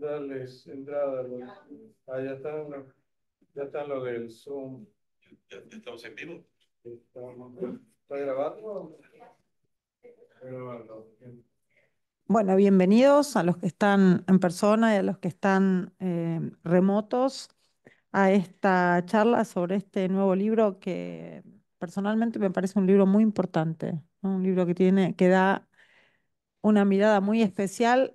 darles entrada. Ah, ya están, ya del Zoom. estamos en vivo? ¿Está grabando? grabando. Bueno, bienvenidos a los que están en persona y a los que están eh, remotos a esta charla sobre este nuevo libro que personalmente me parece un libro muy importante, un libro que tiene, que da una mirada muy especial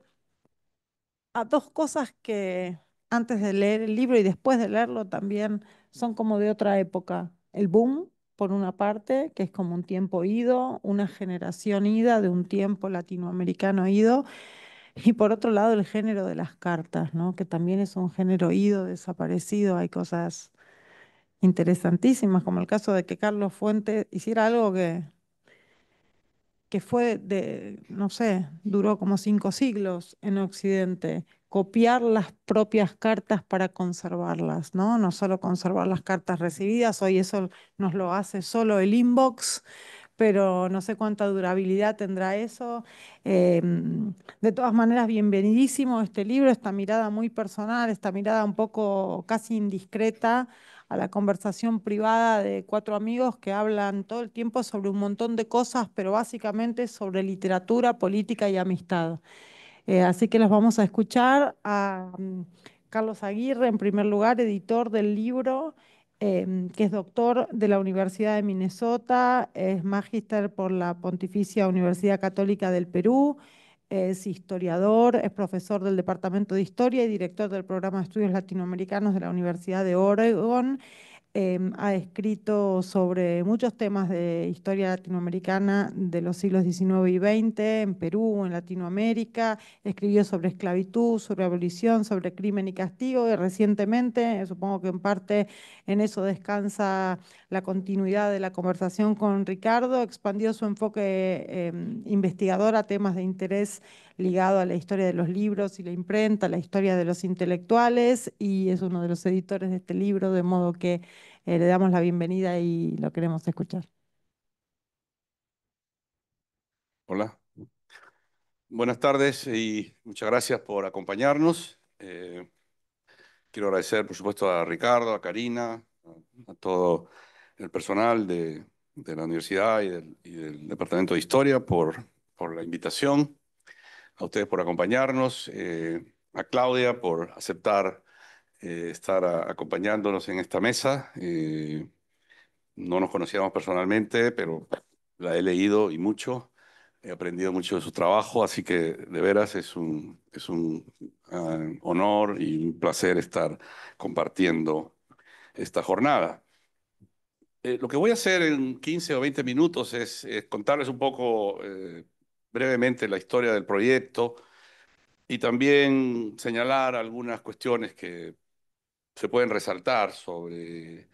a dos cosas que antes de leer el libro y después de leerlo también son como de otra época. El boom, por una parte, que es como un tiempo ido, una generación ida de un tiempo latinoamericano ido. Y por otro lado, el género de las cartas, ¿no? que también es un género ido, desaparecido. Hay cosas interesantísimas, como el caso de que Carlos Fuentes hiciera algo que que fue de, no sé, duró como cinco siglos en Occidente, copiar las propias cartas para conservarlas, ¿no? No solo conservar las cartas recibidas, hoy eso nos lo hace solo el inbox, pero no sé cuánta durabilidad tendrá eso. Em, de todas maneras, bienvenidísimo este libro, esta mirada muy personal, esta mirada un poco casi indiscreta a la conversación privada de cuatro amigos que hablan todo el tiempo sobre un montón de cosas, pero básicamente sobre literatura, política y amistad. Eh, así que los vamos a escuchar a mm, Carlos Aguirre, en primer lugar, editor del libro, em, que es doctor de la Universidad de Minnesota, es magíster por la Pontificia Universidad Católica del Perú es historiador, es profesor del Departamento de Historia y director del Programa de Estudios Latinoamericanos de la Universidad de Oregon. Em, ha escrito sobre muchos temas de historia latinoamericana de los siglos XIX y XX, en Perú, en Latinoamérica, escribió sobre esclavitud, sobre abolición, sobre crimen y castigo, y recientemente, supongo que en parte en eso descansa la continuidad de la conversación con Ricardo, expandió su enfoque em, investigador a temas de interés ligado a la historia de los libros y la imprenta, la historia de los intelectuales, y es uno de los editores de este libro, de modo que eh, le damos la bienvenida y lo queremos escuchar. Hola. Buenas tardes y muchas gracias por acompañarnos. Eh, quiero agradecer, por supuesto, a Ricardo, a Karina, a todo el personal de, la universidad y del, Departamento de Historia por la invitación a ustedes por acompañarnos, eh, a Claudia por aceptar eh, estar acompañándonos en esta mesa. Eh, no nos conocíamos personalmente, pero la he leído y mucho. He aprendido mucho de su trabajo, así que de veras es un, es un ah, honor y un placer estar compartiendo esta jornada. lo que voy a hacer en 15 o 20 minutos es, contarles un poco brevemente la historia del proyecto y también señalar algunas cuestiones que se pueden resaltar sobre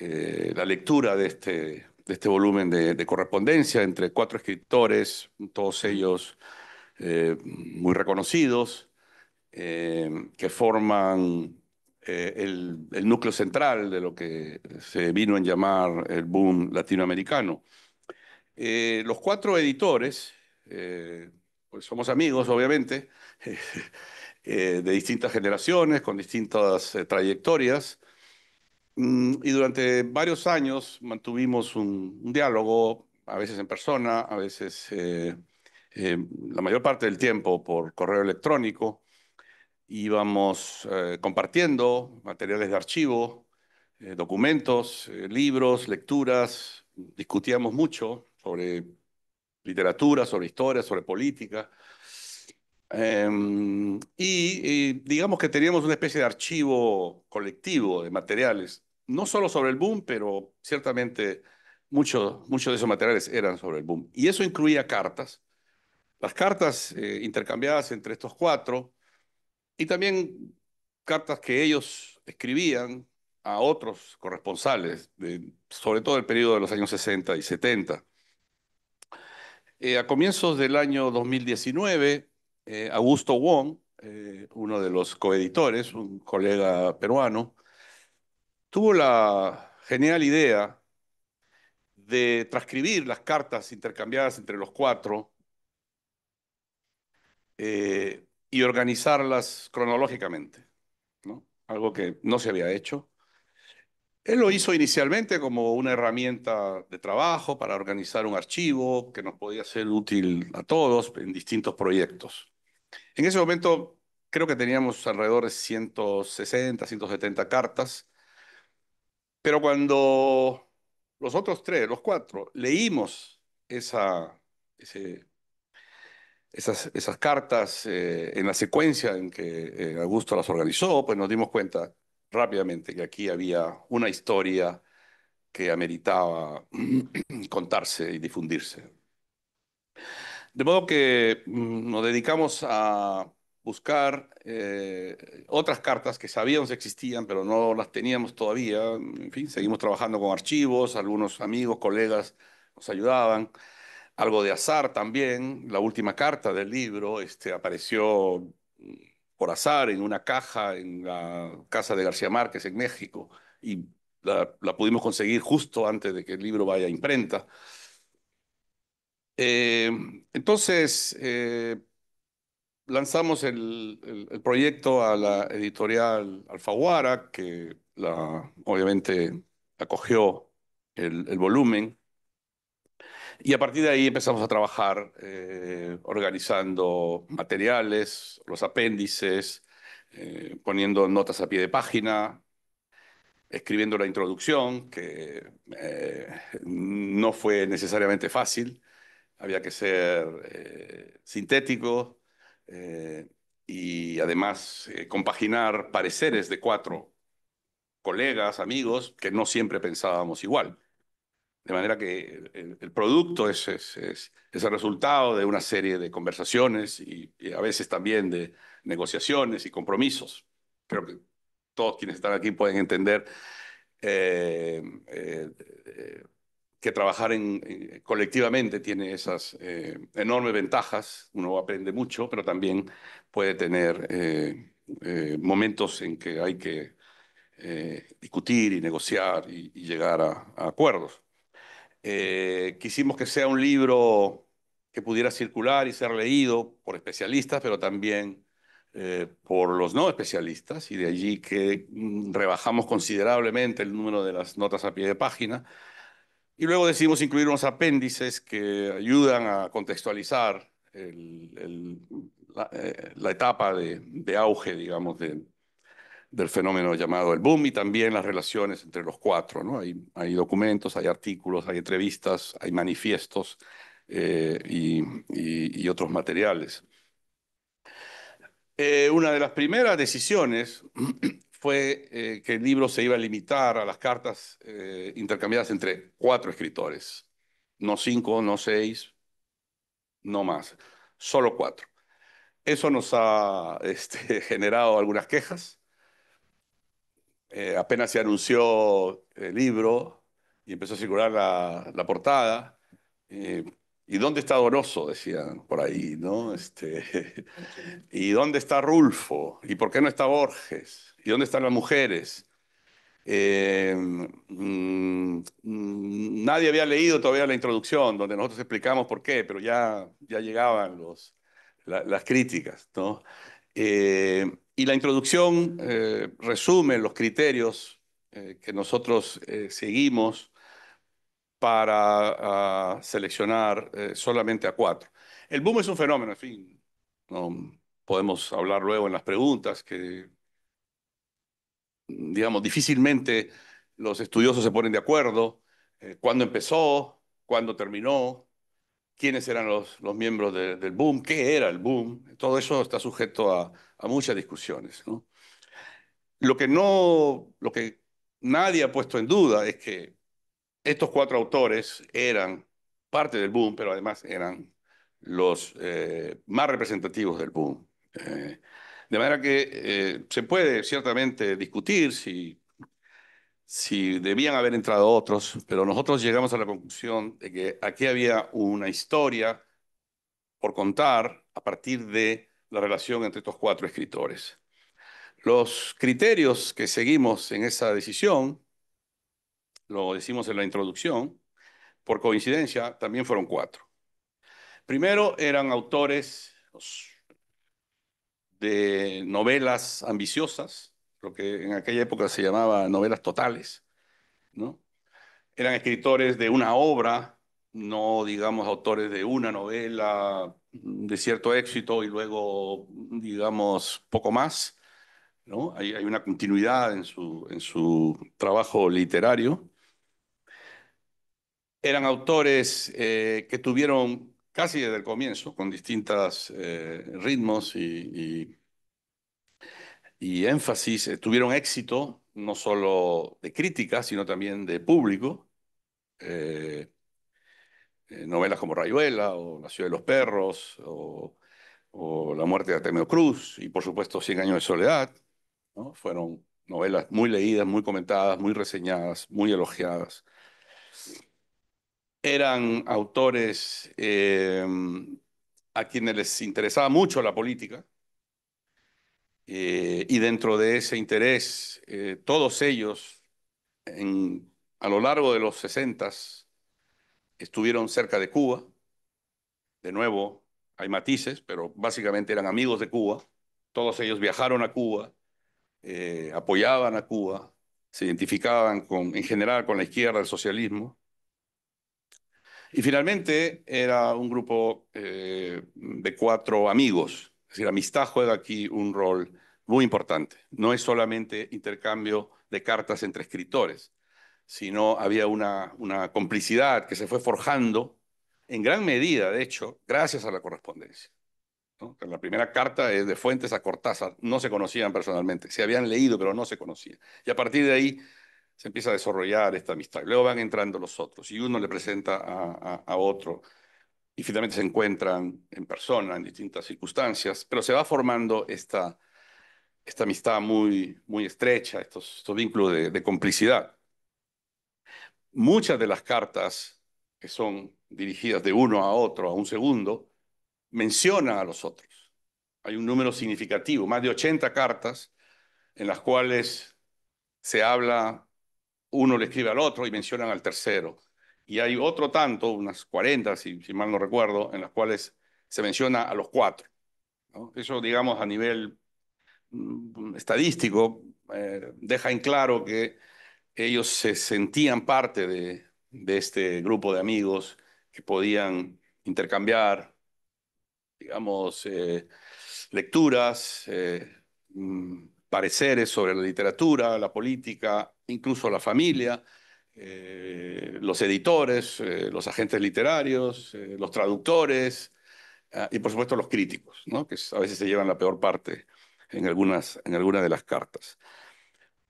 eh, la lectura de este, de este volumen de, correspondencia entre cuatro escritores, todos ellos eh, muy reconocidos, eh, que forman el, núcleo central de lo que se vino a llamar el boom latinoamericano. los cuatro editores eh, pues somos amigos, obviamente, eh, de distintas generaciones, con distintas eh, trayectorias. Mm, y durante varios años mantuvimos un, un, diálogo, a veces en persona, a veces la mayor parte del tiempo por correo electrónico. Íbamos compartiendo materiales de archivo, documentos, libros, lecturas, discutíamos mucho sobre literatura, sobre historia, sobre política. Em, y, digamos que teníamos una especie de archivo colectivo de materiales, no solo sobre el boom, pero ciertamente muchos de esos materiales eran sobre el boom. Y eso incluía cartas, las cartas eh, intercambiadas entre estos cuatro y también cartas que ellos escribían a otros corresponsales, sobre todo el periodo de los años 60 y 70. Eh, a comienzos del año 2019, eh, Augusto Wong, eh, uno de los coeditores, un colega peruano, tuvo la genial idea de transcribir las cartas intercambiadas entre los cuatro y organizarlas cronológicamente, algo que no se había hecho. Él lo hizo inicialmente como una herramienta de trabajo para organizar un archivo que nos podía ser útil a todos en distintos proyectos. En ese momento creo que teníamos alrededor de 160, 170 cartas, pero cuando los otros tres, los cuatro, leímos esas, esas, cartas eh, en la secuencia en que eh, Augusto las organizó, pues nos dimos cuenta rápidamente que aquí había una historia que ameritaba contarse y difundirse. De modo que mm, nos dedicamos a buscar eh, otras cartas que sabíamos existían, pero no las teníamos todavía. En fin, seguimos trabajando con archivos, algunos amigos, colegas nos ayudaban. Algo de azar también. La última carta del libro este, apareció mm, por azar en una caja en la casa de García Márquez en México y la, pudimos conseguir justo antes de que el libro vaya a imprenta. Eh, entonces, eh, lanzamos el, proyecto a la editorial Alfaguara, que obviamente acogió el volumen y a partir de ahí empezamos a trabajar eh, organizando materiales, los apéndices, eh, poniendo notas a pie de página, escribiendo la introducción, que eh, no fue necesariamente fácil, había que ser sintético y además compaginar pareceres de cuatro colegas, amigos, que no siempre pensábamos igual. De manera que el, producto es, el resultado de una serie de conversaciones y, a veces también de negociaciones y compromisos. Creo que todos quienes están aquí pueden entender eh, eh, que trabajar en, colectivamente tiene esas eh, enormes ventajas. Uno aprende mucho, pero también puede tener momentos en que hay que discutir y negociar y, llegar a acuerdos. Eh, quisimos que sea un libro que pudiera circular y ser leído por especialistas, pero también eh, por los no especialistas, y de allí que mm, rebajamos considerablemente el número de las notas a pie de página. Y luego decidimos incluir unos apéndices que ayudan a contextualizar eh, la, etapa de, de auge, digamos, de, del fenómeno llamado el boom y también las relaciones entre los cuatro. ¿no? Hay, hay documentos, hay artículos, hay entrevistas, hay manifiestos eh, y, otros materiales. Eh, una de las primeras decisiones fue eh, que el libro se iba a limitar a las cartas intercambiadas entre cuatro escritores, no cinco, no seis, no más, solo cuatro. Eso nos ha este, generado algunas quejas eh, apenas se anunció el libro y empezó a circular la, portada. Eh, ¿Y dónde está Doroso? Decían por ahí, ¿no? Este, ¿Y dónde está Rulfo? ¿Y por qué no está Borges? ¿Y dónde están las mujeres? Eh, mm, mm, nadie había leído todavía la introducción, donde nosotros explicamos por qué, pero ya, ya llegaban los, las críticas, ¿no? Y la introducción eh, resume los criterios eh, que nosotros eh, seguimos para ah, seleccionar solamente a cuatro. El boom es un fenómeno, en fin, no podemos hablar luego en las preguntas que, digamos, difícilmente los estudiosos se ponen de acuerdo. ¿Cuándo empezó? ¿Cuándo terminó? ¿Quiénes eran los, miembros del boom? ¿Qué era el boom? Todo eso está sujeto a a muchas discusiones. Lo que no, lo que nadie ha puesto en duda es que estos cuatro autores eran parte del boom, pero además eran los eh, más representativos del boom. Eh, de manera que eh, se puede ciertamente discutir si, si debían haber entrado otros, pero nosotros llegamos a la conclusión de que aquí había una historia por contar a partir de la relación entre estos cuatro escritores. Los criterios que seguimos en esa decisión, lo decimos en la introducción, por coincidencia también fueron cuatro. Primero eran autores de novelas ambiciosas, lo que en aquella época se llamaba novelas totales, ¿no? Eran escritores de una obra, no digamos autores de una novela de cierto éxito y luego, digamos, poco más. ¿no? Hay, una continuidad en su, en su trabajo literario. Eran autores eh, que tuvieron casi desde el comienzo, con distintas eh, ritmos y, y, énfasis, eh, tuvieron éxito no solo de crítica, sino también de público. Eh, novelas como Rayuela o La ciudad de los perros o, La muerte de Artemio Cruz y por supuesto Cien años de soledad. Fueron novelas muy leídas, muy comentadas, muy reseñadas, muy elogiadas. Eran autores em, a quienes les interesaba mucho la política. Eh, y dentro de ese interés, eh, todos ellos, a lo largo de los 60s, estuvieron cerca de Cuba. De nuevo, hay matices, pero básicamente eran amigos de Cuba. Todos ellos viajaron a Cuba, eh, apoyaban a Cuba, se identificaban con, en general con la izquierda, el socialismo. Y finalmente era un grupo eh, de cuatro amigos. Es decir, amistad juega aquí un rol muy importante. No es solamente intercambio de cartas entre escritores, sino había una, una complicidad que se fue forjando en gran medida, de hecho, gracias a la correspondencia. La primera carta es de Fuentes a Cortázar, no se conocían personalmente, se habían leído, pero no se conocían. Y a partir de ahí se empieza a desarrollar esta amistad. Luego van entrando los otros y uno le presenta a, otro y finalmente se encuentran en persona, en distintas circunstancias, pero se va formando esta, esta amistad muy, muy estrecha, estos, estos vínculos de, de complicidad muchas de las cartas que son dirigidas de uno a otro, a un segundo, mencionan a los otros. Hay un número significativo, más de 80 cartas en las cuales se habla, uno le escribe al otro y mencionan al tercero. Y hay otro tanto, unas 40, si, mal no recuerdo, en las cuales se menciona a los cuatro. Eso, digamos, a nivel mm, estadístico, eh, deja en claro que ellos se sentían parte de, este grupo de amigos que podían intercambiar, digamos, eh, lecturas, eh, mm, pareceres sobre la literatura, la política, incluso la familia, eh, los editores, los agentes literarios, los traductores ah, y por supuesto los críticos, que a veces se llevan la peor parte en algunas, en algunas de las cartas.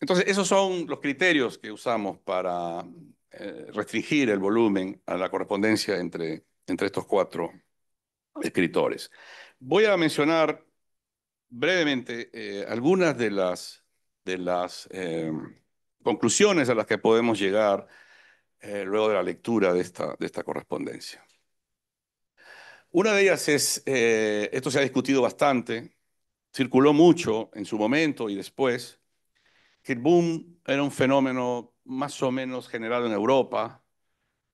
Entonces, esos son los criterios que usamos para eh, restringir el volumen a la correspondencia entre, entre estos cuatro escritores. Voy a mencionar brevemente eh, algunas de las, de las em, conclusiones a las que podemos llegar eh, luego de la lectura de esta, de esta correspondencia. Una de ellas es, esto se ha discutido bastante, circuló mucho en su momento y después, que el boom era un fenómeno más o menos generado en Europa,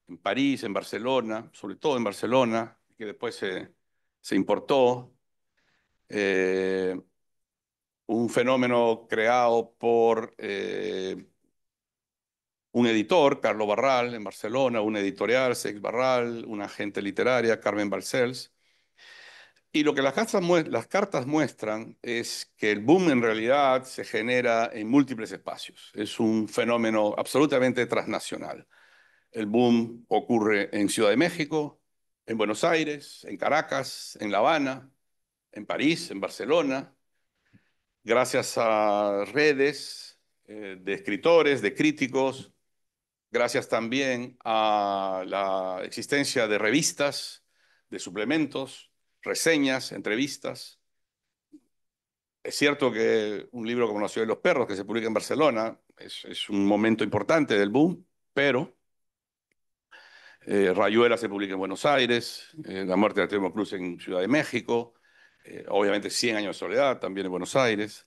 en París, en Barcelona, sobre todo en Barcelona, que después se, importó. Eh, un fenómeno creado por eh, un editor, Carlos Barral, en Barcelona, un editorial, Sex Barral, una agente literaria, Carmen Barcells, y lo que las cartas, muestran es que el boom en realidad se genera en múltiples espacios. Es un fenómeno absolutamente transnacional. El boom ocurre en Ciudad de México, en Buenos Aires, en Caracas, en La Habana, en París, en Barcelona, gracias a redes eh, de escritores, de críticos, gracias también a la existencia de revistas, de suplementos reseñas, entrevistas. Es cierto que un libro como La ciudad de los perros, que se publica en Barcelona, es, un momento importante del boom, pero eh, Rayuela se publica en Buenos Aires, eh, La muerte de Artemio Cruz en Ciudad de México, eh, obviamente 100 años de soledad también en Buenos Aires.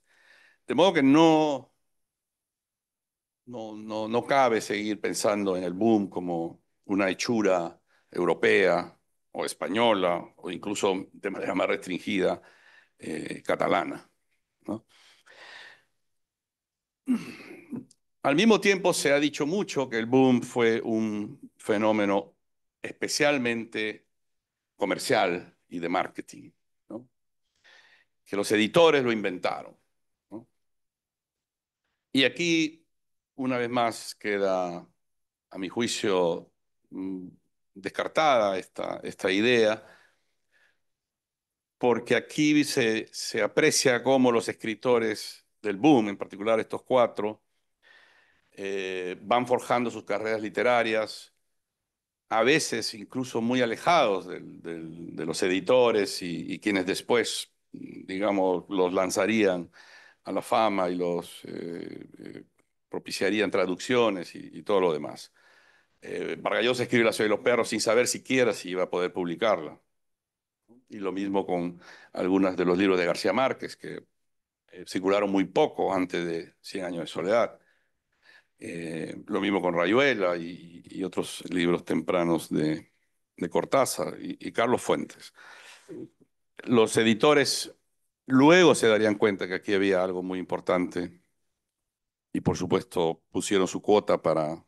De modo que no, no cabe seguir pensando en el boom como una hechura europea o española o incluso de manera más restringida eh, catalana. Al mismo tiempo se ha dicho mucho que el boom fue un fenómeno especialmente comercial y de marketing, que los editores lo inventaron. Y aquí, una vez más, queda, a mi juicio, mm, descartada esta, esta idea, porque aquí se, aprecia cómo los escritores del boom, en particular estos cuatro, eh, van forjando sus carreras literarias, a veces incluso muy alejados de los editores y, quienes después, digamos, los lanzarían a la fama y los eh, eh, propiciarían traducciones y todo lo demás eh, Vargallosa escribe La ciudad de los perros sin saber siquiera si iba a poder publicarla. Y lo mismo con algunos de los libros de García Márquez, que eh, circularon muy poco antes de Cien años de soledad. Eh, lo mismo con Rayuela y, otros libros tempranos de, de Cortázar y, y Carlos Fuentes. Los editores luego se darían cuenta que aquí había algo muy importante y por supuesto pusieron su cuota para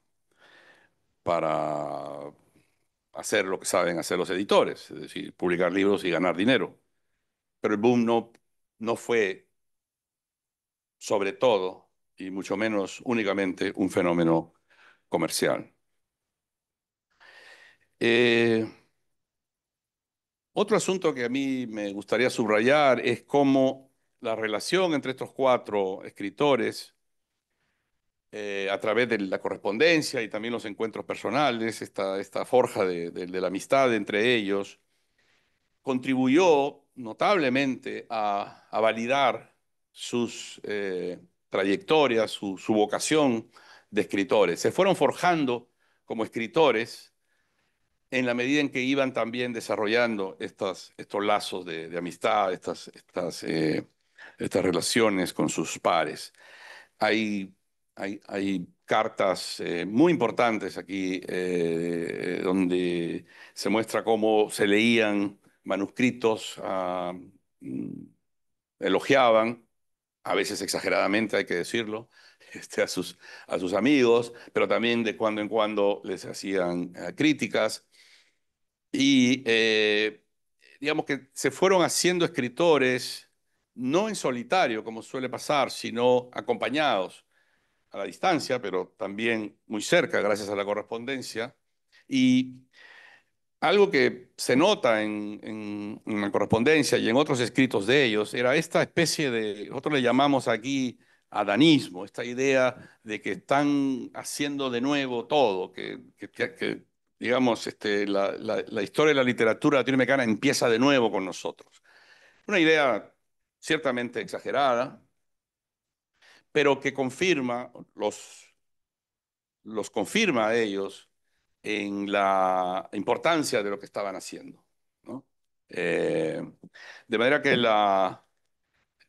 para hacer lo que saben hacer los editores, es decir, publicar libros y ganar dinero. Pero el boom no, no fue, sobre todo, y mucho menos únicamente, un fenómeno comercial. Eh, otro asunto que a mí me gustaría subrayar es cómo la relación entre estos cuatro escritores eh, a través de la correspondencia y también los encuentros personales, esta, esta forja de, la amistad entre ellos, contribuyó notablemente a, validar sus eh, trayectorias, su, vocación de escritores. Se fueron forjando como escritores en la medida en que iban también desarrollando estas, estos lazos de, amistad, estas, estas, eh, estas relaciones con sus pares. Hay hay, cartas eh, muy importantes aquí eh, donde se muestra cómo se leían manuscritos, ah, mm, elogiaban, a veces exageradamente hay que decirlo, este, a, sus, amigos, pero también de cuando en cuando les hacían ah, críticas. Y eh, digamos que se fueron haciendo escritores no en solitario, como suele pasar, sino acompañados a la distancia, pero también muy cerca gracias a la correspondencia. Y algo que se nota en, la correspondencia y en otros escritos de ellos era esta especie de, nosotros le llamamos aquí adanismo, esta idea de que están haciendo de nuevo todo, que, digamos, este, la, la, historia de la literatura latinoamericana empieza de nuevo con nosotros. Una idea ciertamente exagerada, pero que confirma, los, los confirma a ellos en la importancia de lo que estaban haciendo. Eh, de manera que la,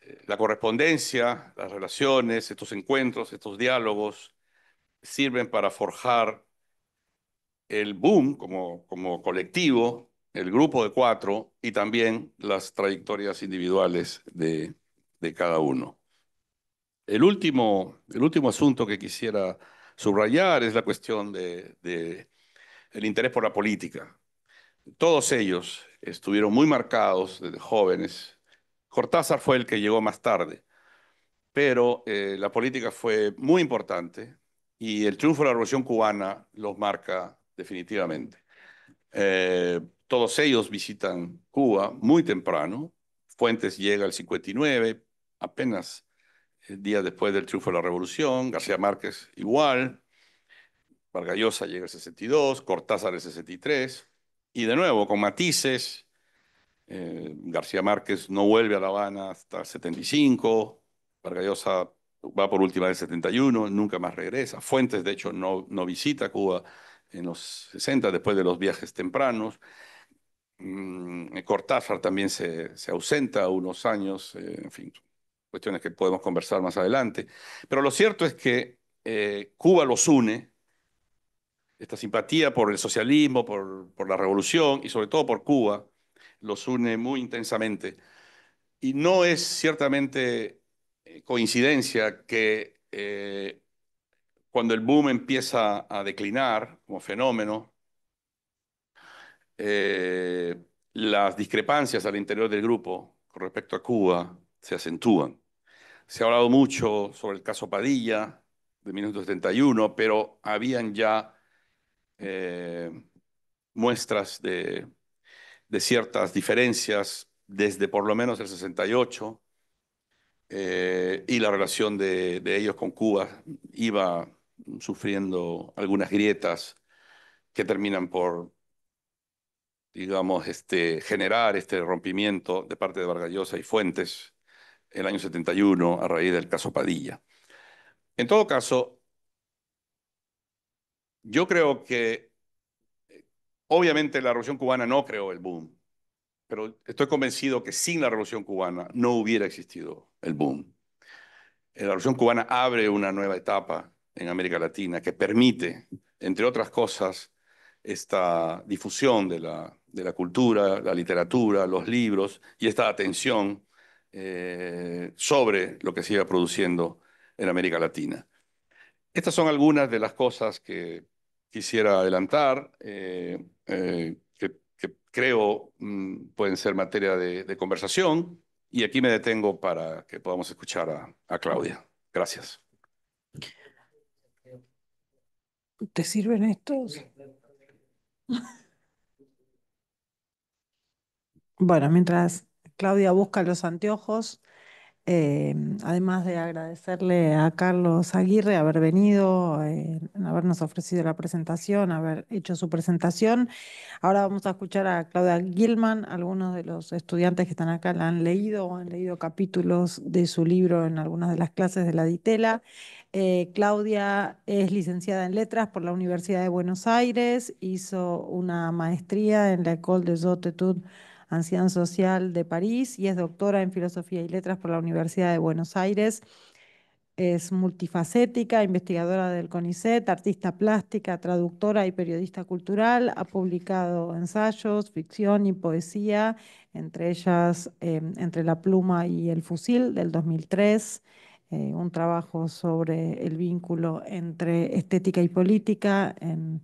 eh, la correspondencia, las relaciones, estos encuentros, estos diálogos, sirven para forjar el boom como, colectivo, el grupo de cuatro y también las trayectorias individuales de cada uno. El último, el último asunto que quisiera subrayar es la cuestión del de, el interés por la política. Todos ellos estuvieron muy marcados desde jóvenes. Cortázar fue el que llegó más tarde, pero eh, la política fue muy importante y el triunfo de la Revolución Cubana los marca definitivamente. Eh, todos ellos visitan Cuba muy temprano. Fuentes llega el 59, apenas eh, días después del triunfo de la Revolución, García Márquez igual, Vargallosa llega el 62, Cortázar el 63, y de nuevo con matices, eh, García Márquez no vuelve a La Habana hasta el 75, Vargallosa va por última vez en el 71, nunca más regresa, Fuentes de hecho no, no visita Cuba en los 60 después de los viajes tempranos, mm, Cortázar también se, ausenta unos años, eh, en fin, cuestiones que podemos conversar más adelante. Pero lo cierto es que eh, Cuba los une, esta simpatía por el socialismo, por, la revolución y sobre todo por Cuba, los une muy intensamente. Y no es ciertamente eh, coincidencia que eh, cuando el boom empieza a declinar como fenómeno, las discrepancias al interior del grupo con respecto a Cuba se acentúan. Se ha hablado mucho sobre el caso Padilla de 1971, pero habían ya eh, muestras de, ciertas diferencias desde por lo menos el 68 eh, y la relación de, ellos con Cuba iba sufriendo algunas grietas que terminan por, digamos, este, generar este rompimiento de parte de Vargallosa y Fuentes el año 71 a raíz del caso Padilla. En todo caso, yo creo que eh, obviamente la Revolución Cubana no creó el boom, pero estoy convencido que sin la Revolución Cubana no hubiera existido el boom. La Revolución Cubana abre una nueva etapa en América Latina que permite, entre otras cosas, esta difusión de la, de la cultura, la literatura, los libros y esta atención eh, sobre lo que se iba produciendo en América Latina. Estas son algunas de las cosas que quisiera adelantar, eh, eh, que, creo mm, pueden ser materia de, conversación, y aquí me detengo para que podamos escuchar a, a Claudia. Gracias. ¿Te sirven estos? Bueno, mientras Claudia busca los anteojos. Eh, además de agradecerle a Carlos Aguirre haber venido, eh, habernos ofrecido la presentación, haber hecho su presentación. Ahora vamos a escuchar a Claudia Gilman. Algunos de los estudiantes que están acá la han leído o han leído capítulos de su libro en algunas de las clases de la Ditela. Eh, Claudia es licenciada en Letras por la Universidad de Buenos Aires, hizo una maestría en la École des Hautes anciana social de París y es doctora en Filosofía y Letras por la Universidad de Buenos Aires. Es multifacética, investigadora del CONICET, artista plástica, traductora y periodista cultural. Ha publicado ensayos, ficción y poesía, entre ellas em, Entre la pluma y el fusil del 2003. Eh, un trabajo sobre el vínculo entre estética y política en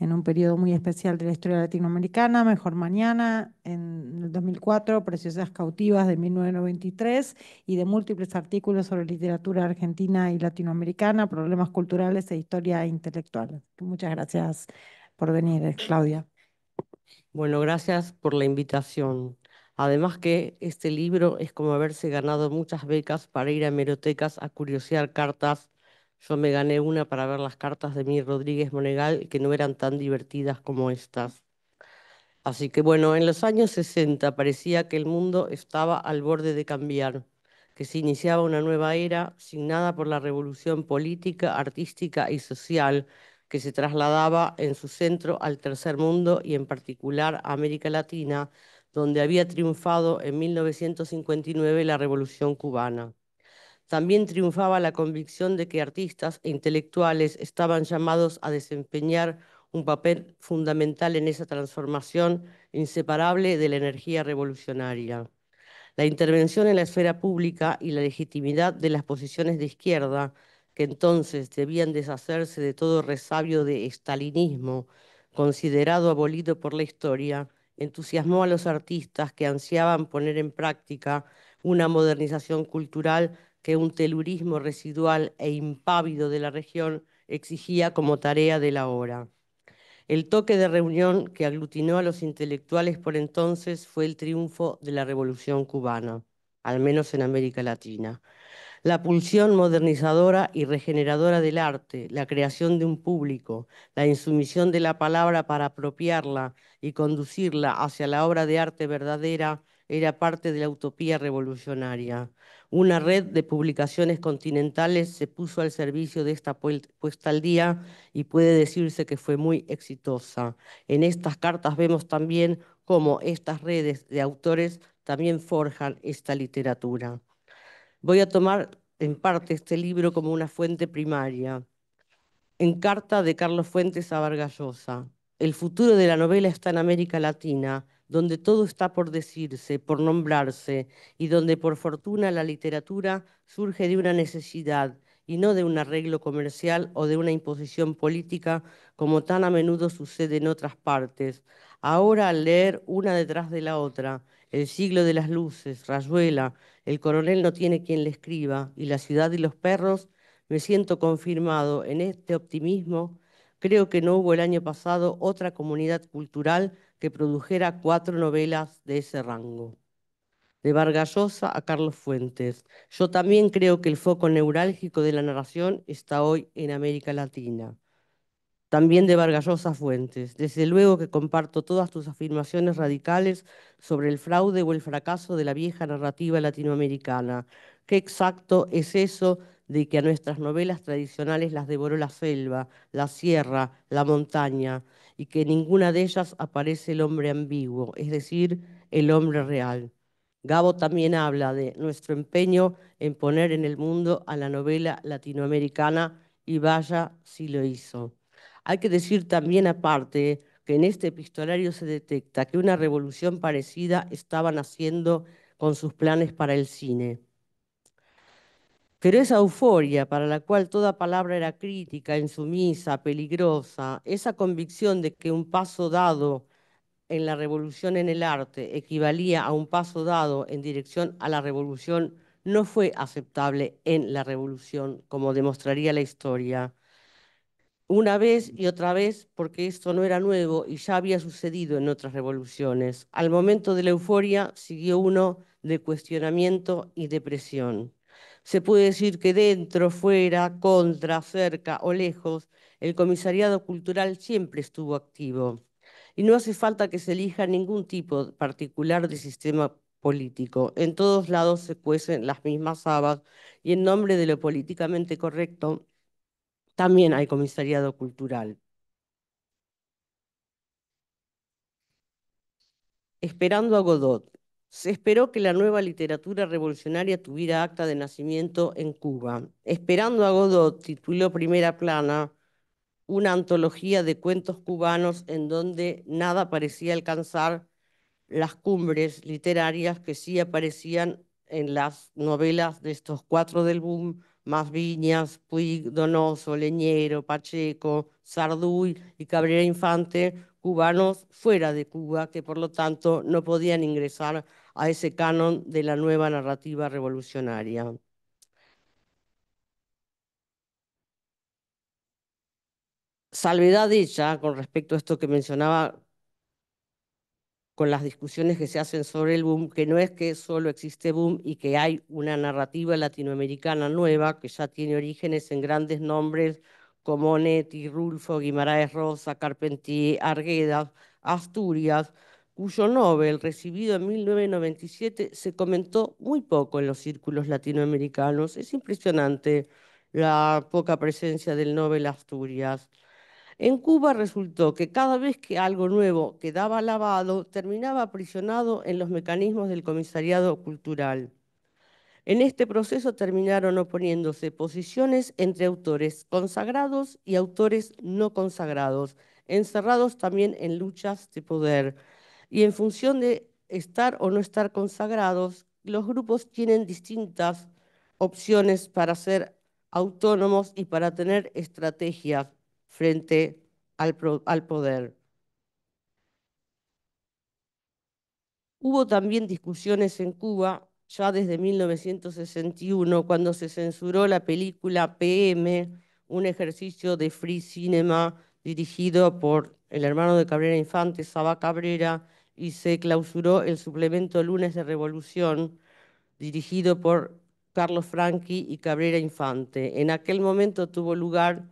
en un periodo muy especial de la historia latinoamericana, Mejor Mañana, en el 2004, Preciosas Cautivas de 1993 y de múltiples artículos sobre literatura argentina y latinoamericana, problemas culturales e historia intelectual. Muchas gracias por venir, Claudia. Bueno, gracias por la invitación. Además que este libro es como haberse ganado muchas becas para ir a hemerotecas a curiosear cartas yo me gané una para ver las cartas de mi Rodríguez Monegal que no eran tan divertidas como estas. Así que bueno, en los años 60 parecía que el mundo estaba al borde de cambiar, que se iniciaba una nueva era signada por la revolución política, artística y social que se trasladaba en su centro al tercer mundo y en particular a América Latina, donde había triunfado en 1959 la revolución cubana. También triunfaba la convicción de que artistas e intelectuales estaban llamados a desempeñar un papel fundamental en esa transformación inseparable de la energía revolucionaria. La intervención en la esfera pública y la legitimidad de las posiciones de izquierda, que entonces debían deshacerse de todo resabio de estalinismo, considerado abolido por la historia, entusiasmó a los artistas que ansiaban poner en práctica una modernización cultural que un telurismo residual e impávido de la región exigía como tarea de la hora. El toque de reunión que aglutinó a los intelectuales por entonces fue el triunfo de la Revolución cubana, al menos en América Latina. La pulsión modernizadora y regeneradora del arte, la creación de un público, la insumisión de la palabra para apropiarla y conducirla hacia la obra de arte verdadera era parte de la utopía revolucionaria. Una red de publicaciones continentales se puso al servicio de esta puesta al día y puede decirse que fue muy exitosa. En estas cartas vemos también cómo estas redes de autores también forjan esta literatura. Voy a tomar en parte este libro como una fuente primaria. En carta de Carlos Fuentes a Vargallosa. el futuro de la novela está en América Latina donde todo está por decirse, por nombrarse, y donde por fortuna la literatura surge de una necesidad y no de un arreglo comercial o de una imposición política como tan a menudo sucede en otras partes. Ahora al leer una detrás de la otra, el siglo de las luces, Rayuela, el coronel no tiene quien le escriba y la ciudad y los perros, me siento confirmado en este optimismo. Creo que no hubo el año pasado otra comunidad cultural que produjera cuatro novelas de ese rango. De Vargallosa a Carlos Fuentes. Yo también creo que el foco neurálgico de la narración está hoy en América Latina. También de Vargas Fuentes. Desde luego que comparto todas tus afirmaciones radicales sobre el fraude o el fracaso de la vieja narrativa latinoamericana. Qué exacto es eso de que a nuestras novelas tradicionales las devoró la selva, la sierra, la montaña, y que en ninguna de ellas aparece el hombre ambiguo, es decir, el hombre real. Gabo también habla de nuestro empeño en poner en el mundo a la novela latinoamericana y vaya si lo hizo. Hay que decir también aparte que en este epistolario se detecta que una revolución parecida estaban haciendo con sus planes para el cine. Pero esa euforia para la cual toda palabra era crítica, insumisa, peligrosa, esa convicción de que un paso dado en la revolución en el arte equivalía a un paso dado en dirección a la revolución, no fue aceptable en la revolución, como demostraría la historia. Una vez y otra vez, porque esto no era nuevo y ya había sucedido en otras revoluciones. Al momento de la euforia siguió uno de cuestionamiento y depresión. Se puede decir que dentro, fuera, contra, cerca o lejos, el comisariado cultural siempre estuvo activo. Y no hace falta que se elija ningún tipo particular de sistema político. En todos lados se cuecen las mismas habas y en nombre de lo políticamente correcto también hay comisariado cultural. Esperando a Godot, se esperó que la nueva literatura revolucionaria tuviera acta de nacimiento en Cuba. Esperando a Godot, tituló Primera Plana una antología de cuentos cubanos en donde nada parecía alcanzar las cumbres literarias que sí aparecían en las novelas de estos cuatro del boom, más Viñas, Puig, Donoso, Leñero, Pacheco, Sarduy y Cabrera Infante, cubanos fuera de Cuba, que por lo tanto no podían ingresar a ese canon de la nueva narrativa revolucionaria. Salvedad dicha con respecto a esto que mencionaba con las discusiones que se hacen sobre el boom, que no es que solo existe boom y que hay una narrativa latinoamericana nueva que ya tiene orígenes en grandes nombres como Neti, Rulfo, Guimaraes Rosa, Carpentier, Arguedas, Asturias, cuyo Nobel, recibido en 1997, se comentó muy poco en los círculos latinoamericanos. Es impresionante la poca presencia del Nobel Asturias. En Cuba resultó que cada vez que algo nuevo quedaba lavado, terminaba aprisionado en los mecanismos del comisariado cultural. En este proceso terminaron oponiéndose posiciones entre autores consagrados y autores no consagrados, encerrados también en luchas de poder y en función de estar o no estar consagrados, los grupos tienen distintas opciones para ser autónomos y para tener estrategias frente al, poder. Hubo también discusiones en Cuba ya desde 1961, cuando se censuró la película PM, un ejercicio de free cinema dirigido por el hermano de Cabrera Infante, Saba Cabrera, y se clausuró el suplemento Lunes de Revolución, dirigido por Carlos Franchi y Cabrera Infante. En aquel momento tuvo lugar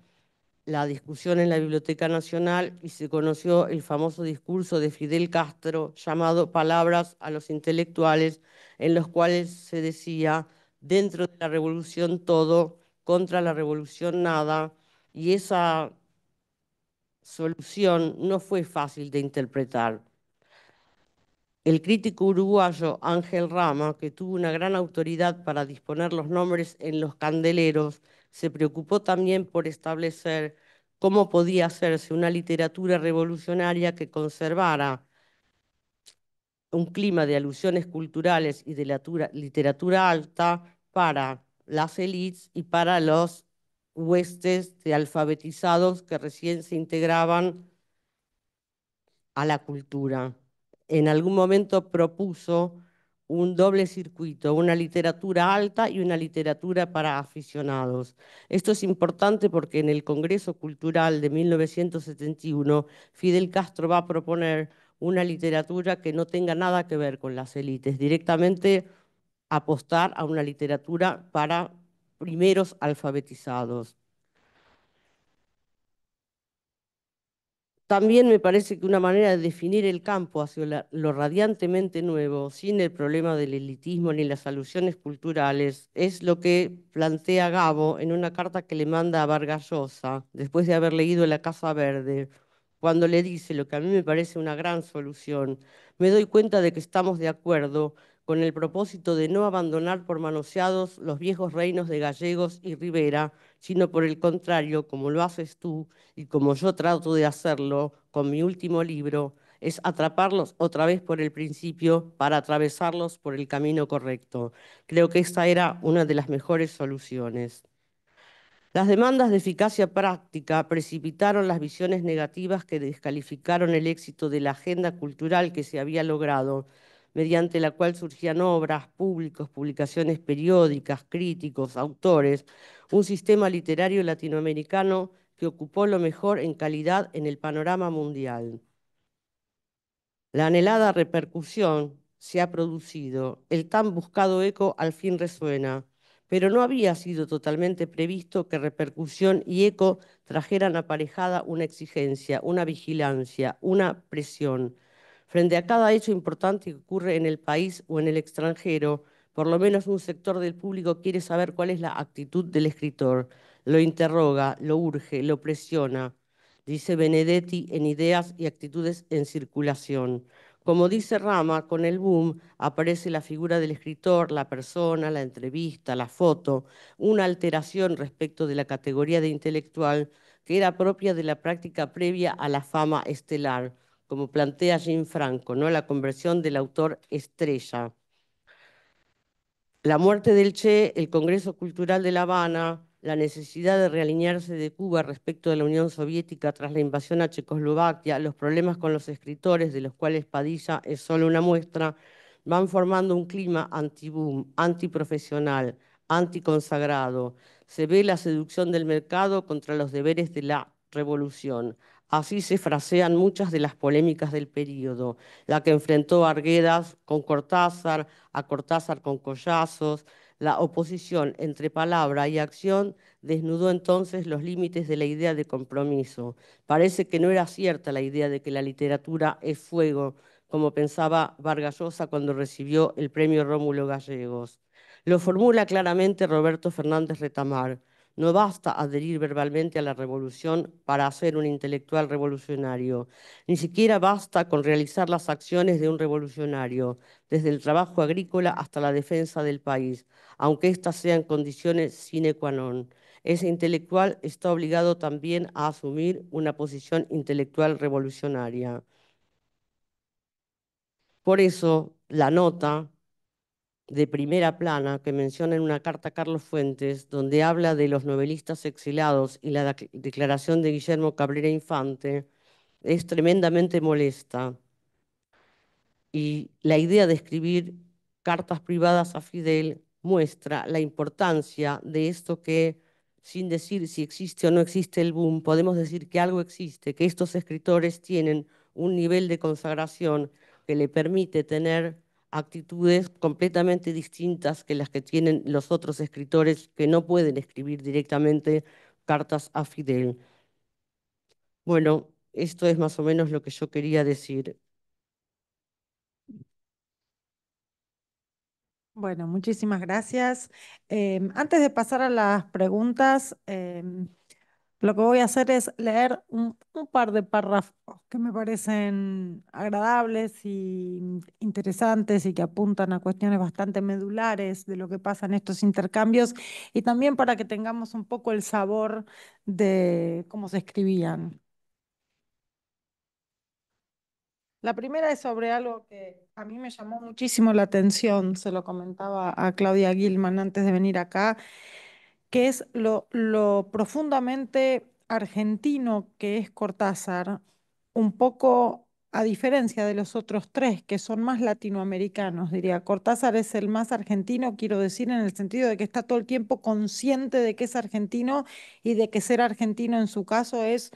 la discusión en la Biblioteca Nacional y se conoció el famoso discurso de Fidel Castro llamado Palabras a los intelectuales, en los cuales se decía, dentro de la revolución todo, contra la revolución nada, y esa solución no fue fácil de interpretar. El crítico uruguayo Ángel Rama, que tuvo una gran autoridad para disponer los nombres en los candeleros, se preocupó también por establecer cómo podía hacerse una literatura revolucionaria que conservara un clima de alusiones culturales y de literatura alta para las élites y para los huestes de alfabetizados que recién se integraban a la cultura en algún momento propuso un doble circuito, una literatura alta y una literatura para aficionados. Esto es importante porque en el Congreso Cultural de 1971 Fidel Castro va a proponer una literatura que no tenga nada que ver con las élites, directamente apostar a una literatura para primeros alfabetizados. También me parece que una manera de definir el campo hacia lo radiantemente nuevo, sin el problema del elitismo ni las alusiones culturales, es lo que plantea Gabo en una carta que le manda a Vargas Llosa, después de haber leído La Casa Verde, cuando le dice lo que a mí me parece una gran solución, me doy cuenta de que estamos de acuerdo con el propósito de no abandonar por manoseados los viejos reinos de Gallegos y Rivera, sino por el contrario, como lo haces tú y como yo trato de hacerlo con mi último libro, es atraparlos otra vez por el principio para atravesarlos por el camino correcto. Creo que esta era una de las mejores soluciones. Las demandas de eficacia práctica precipitaron las visiones negativas que descalificaron el éxito de la agenda cultural que se había logrado mediante la cual surgían obras, públicos, publicaciones periódicas, críticos, autores, un sistema literario latinoamericano que ocupó lo mejor en calidad en el panorama mundial. La anhelada repercusión se ha producido, el tan buscado eco al fin resuena, pero no había sido totalmente previsto que repercusión y eco trajeran aparejada una exigencia, una vigilancia, una presión, Frente a cada hecho importante que ocurre en el país o en el extranjero, por lo menos un sector del público quiere saber cuál es la actitud del escritor. Lo interroga, lo urge, lo presiona, dice Benedetti en Ideas y Actitudes en Circulación. Como dice Rama, con el boom aparece la figura del escritor, la persona, la entrevista, la foto, una alteración respecto de la categoría de intelectual que era propia de la práctica previa a la fama estelar como plantea Jean Franco, ¿no? la conversión del autor estrella. La muerte del Che, el Congreso Cultural de La Habana, la necesidad de realinearse de Cuba respecto de la Unión Soviética tras la invasión a Checoslovaquia, los problemas con los escritores, de los cuales Padilla es solo una muestra, van formando un clima anti-boom, antiprofesional, anticonsagrado. Se ve la seducción del mercado contra los deberes de la revolución. Así se frasean muchas de las polémicas del periodo, la que enfrentó Arguedas con Cortázar, a Cortázar con Collazos. La oposición entre palabra y acción desnudó entonces los límites de la idea de compromiso. Parece que no era cierta la idea de que la literatura es fuego, como pensaba Vargas Llosa cuando recibió el premio Rómulo Gallegos. Lo formula claramente Roberto Fernández Retamar. No basta adherir verbalmente a la revolución para ser un intelectual revolucionario. Ni siquiera basta con realizar las acciones de un revolucionario, desde el trabajo agrícola hasta la defensa del país, aunque estas sean condiciones sine qua non. Ese intelectual está obligado también a asumir una posición intelectual revolucionaria. Por eso, la nota, de primera plana que menciona en una carta a Carlos Fuentes, donde habla de los novelistas exilados y la declaración de Guillermo Cabrera Infante, es tremendamente molesta. Y la idea de escribir cartas privadas a Fidel muestra la importancia de esto que, sin decir si existe o no existe el boom, podemos decir que algo existe, que estos escritores tienen un nivel de consagración que le permite tener actitudes completamente distintas que las que tienen los otros escritores que no pueden escribir directamente cartas a Fidel. Bueno, esto es más o menos lo que yo quería decir. Bueno, muchísimas gracias. Em, antes de pasar a las preguntas, em, lo que voy a hacer es leer un, par de párrafos que me parecen agradables y interesantes y que apuntan a cuestiones bastante medulares de lo que pasa en estos intercambios y también para que tengamos un poco el sabor de cómo se escribían. La primera es sobre algo que a mí me llamó muchísimo la atención, se lo comentaba a Claudia Gilman antes de venir acá, que es lo, lo profundamente argentino que es Cortázar, un poco a diferencia de los otros tres, que son más latinoamericanos, diría. Cortázar es el más argentino, quiero decir, en el sentido de que está todo el tiempo consciente de que es argentino y de que ser argentino en su caso es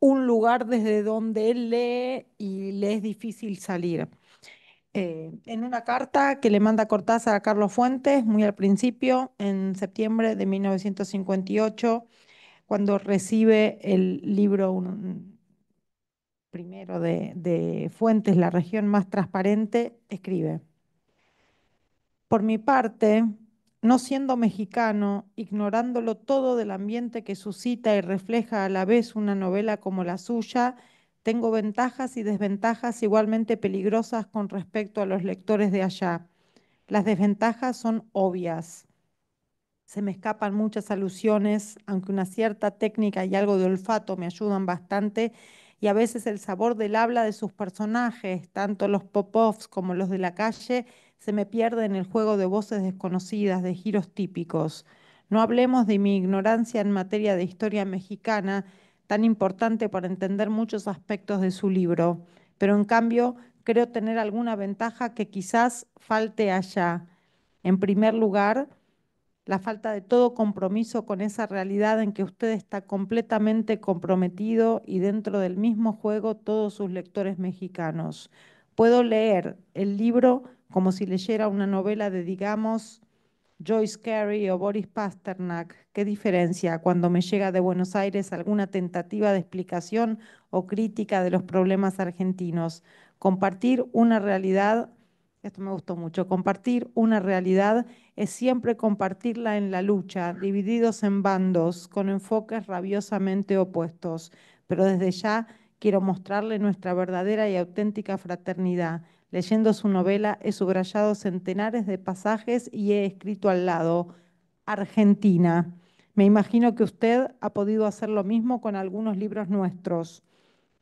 un lugar desde donde él lee y le es difícil salir. Eh, en una carta que le manda Cortázar a Carlos Fuentes, muy al principio, en septiembre de 1958, cuando recibe el libro primero de Fuentes, La región más transparente, escribe, por mi parte, no siendo mexicano, ignorándolo todo del ambiente que suscita y refleja a la vez una novela como la suya, tengo ventajas y desventajas igualmente peligrosas con respecto a los lectores de allá. Las desventajas son obvias. Se me escapan muchas alusiones, aunque una cierta técnica y algo de olfato me ayudan bastante, y a veces el sabor del habla de sus personajes, tanto los pop-offs como los de la calle, se me pierde en el juego de voces desconocidas, de giros típicos. No hablemos de mi ignorancia en materia de historia mexicana, tan importante para entender muchos aspectos de su libro, pero en cambio creo tener alguna ventaja que quizás falte allá. En primer lugar, la falta de todo compromiso con esa realidad en que usted está completamente comprometido y dentro del mismo juego todos sus lectores mexicanos. Puedo leer el libro como si leyera una novela de, digamos, Joyce Carey o Boris Pasternak, ¿qué diferencia cuando me llega de Buenos Aires alguna tentativa de explicación o crítica de los problemas argentinos? Compartir una realidad, esto me gustó mucho, compartir una realidad es siempre compartirla en la lucha, divididos en bandos, con enfoques rabiosamente opuestos, pero desde ya quiero mostrarle nuestra verdadera y auténtica fraternidad Leyendo su novela he subrayado centenares de pasajes y he escrito al lado Argentina. Me imagino que usted ha podido hacer lo mismo con algunos libros nuestros.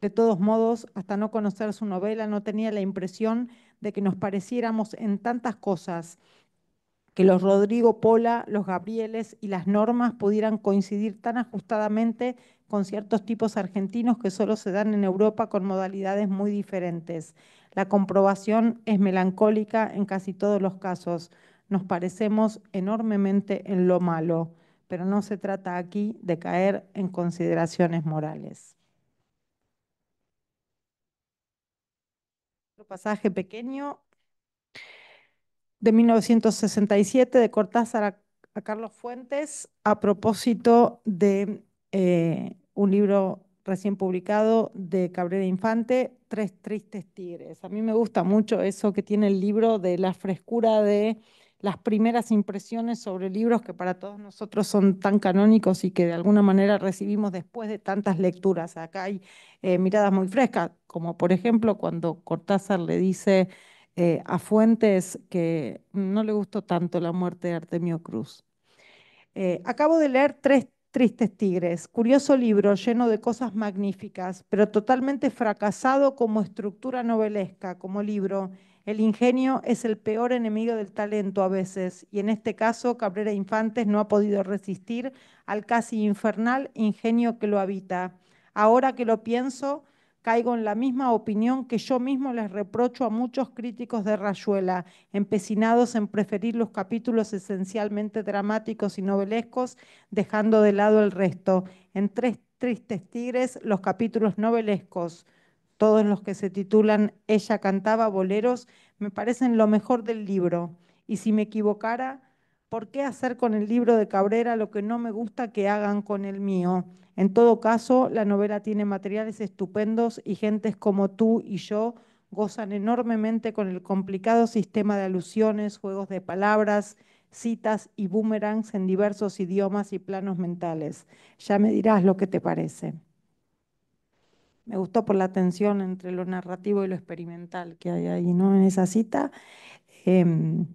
De todos modos, hasta no conocer su novela, no tenía la impresión de que nos pareciéramos en tantas cosas, que los Rodrigo Pola, los Gabrieles y las normas pudieran coincidir tan ajustadamente con ciertos tipos argentinos que solo se dan en Europa con modalidades muy diferentes. La comprobación es melancólica en casi todos los casos. Nos parecemos enormemente en lo malo, pero no se trata aquí de caer en consideraciones morales. Otro pasaje pequeño de 1967 de Cortázar a, Carlos Fuentes a propósito de eh, un libro recién publicado de Cabrera Infante, Tres Tristes Tigres. A mí me gusta mucho eso que tiene el libro de la frescura de las primeras impresiones sobre libros que para todos nosotros son tan canónicos y que de alguna manera recibimos después de tantas lecturas. Acá hay eh, miradas muy frescas, como por ejemplo cuando Cortázar le dice eh, a Fuentes que no le gustó tanto la muerte de Artemio Cruz. Eh, acabo de leer tres Tristes Tigres, curioso libro lleno de cosas magníficas, pero totalmente fracasado como estructura novelesca, como libro. El ingenio es el peor enemigo del talento a veces, y en este caso Cabrera e Infantes no ha podido resistir al casi infernal ingenio que lo habita. Ahora que lo pienso, caigo en la misma opinión que yo mismo les reprocho a muchos críticos de Rayuela, empecinados en preferir los capítulos esencialmente dramáticos y novelescos, dejando de lado el resto. En Tres Tristes Tigres, los capítulos novelescos, todos los que se titulan Ella cantaba boleros, me parecen lo mejor del libro. Y si me equivocara, ¿Por qué hacer con el libro de Cabrera lo que no me gusta que hagan con el mío? En todo caso, la novela tiene materiales estupendos y gentes como tú y yo gozan enormemente con el complicado sistema de alusiones, juegos de palabras, citas y boomerangs en diversos idiomas y planos mentales. Ya me dirás lo que te parece. Me gustó por la tensión entre lo narrativo y lo experimental que hay ahí, ¿no? En esa cita. Em,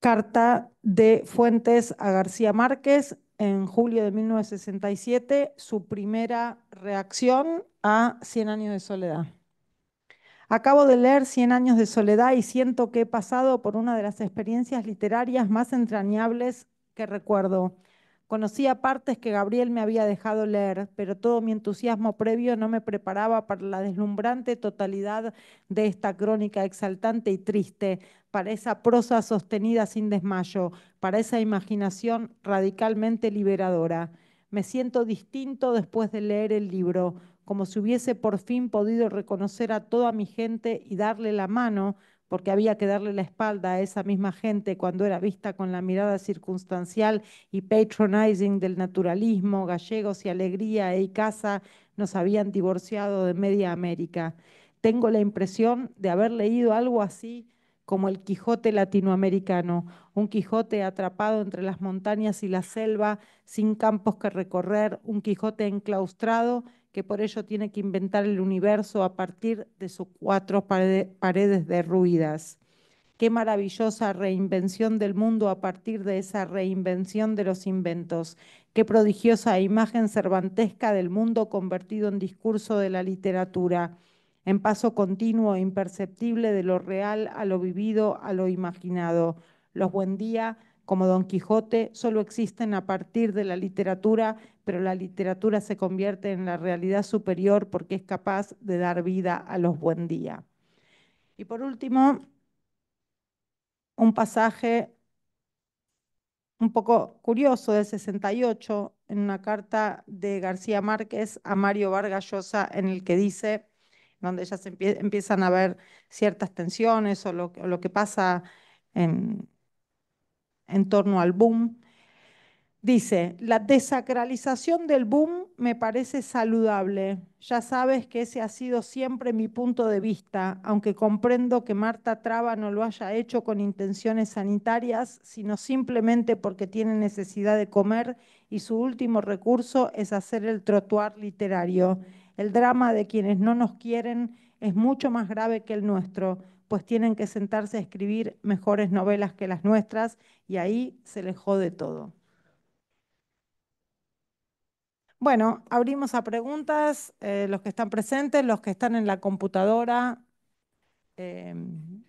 Carta de Fuentes a García Márquez en julio de 1967, su primera reacción a Cien años de soledad. Acabo de leer Cien años de soledad y siento que he pasado por una de las experiencias literarias más entrañables que recuerdo. Conocía partes que Gabriel me había dejado leer, pero todo mi entusiasmo previo no me preparaba para la deslumbrante totalidad de esta crónica exaltante y triste, para esa prosa sostenida sin desmayo, para esa imaginación radicalmente liberadora. Me siento distinto después de leer el libro, como si hubiese por fin podido reconocer a toda mi gente y darle la mano, porque había que darle la espalda a esa misma gente cuando era vista con la mirada circunstancial y patronizing del naturalismo, gallegos y alegría y casa nos habían divorciado de media América. Tengo la impresión de haber leído algo así como el Quijote latinoamericano, un Quijote atrapado entre las montañas y la selva, sin campos que recorrer, un Quijote enclaustrado que por ello tiene que inventar el universo a partir de sus cuatro paredes derruidas. Qué maravillosa reinvención del mundo a partir de esa reinvención de los inventos. Qué prodigiosa imagen cervantesca del mundo convertido en discurso de la literatura en paso continuo e imperceptible de lo real a lo vivido, a lo imaginado. Los buen día, como Don Quijote, solo existen a partir de la literatura, pero la literatura se convierte en la realidad superior porque es capaz de dar vida a los buen día. Y por último, un pasaje un poco curioso del 68 en una carta de García Márquez a Mario Vargas Llosa en el que dice donde ya empiezan a ver ciertas tensiones o lo, que pasa en, en torno al boom. Dice, la desacralización del boom me parece saludable. Ya sabes que ese ha sido siempre mi punto de vista, aunque comprendo que Marta Traba no lo haya hecho con intenciones sanitarias, sino simplemente porque tiene necesidad de comer y su último recurso es hacer el trotuar literario. El drama de quienes no nos quieren es mucho más grave que el nuestro, pues tienen que sentarse a escribir mejores novelas que las nuestras y ahí se les jode todo. Bueno, abrimos a preguntas, eh, los que están presentes, los que están en la computadora. Em,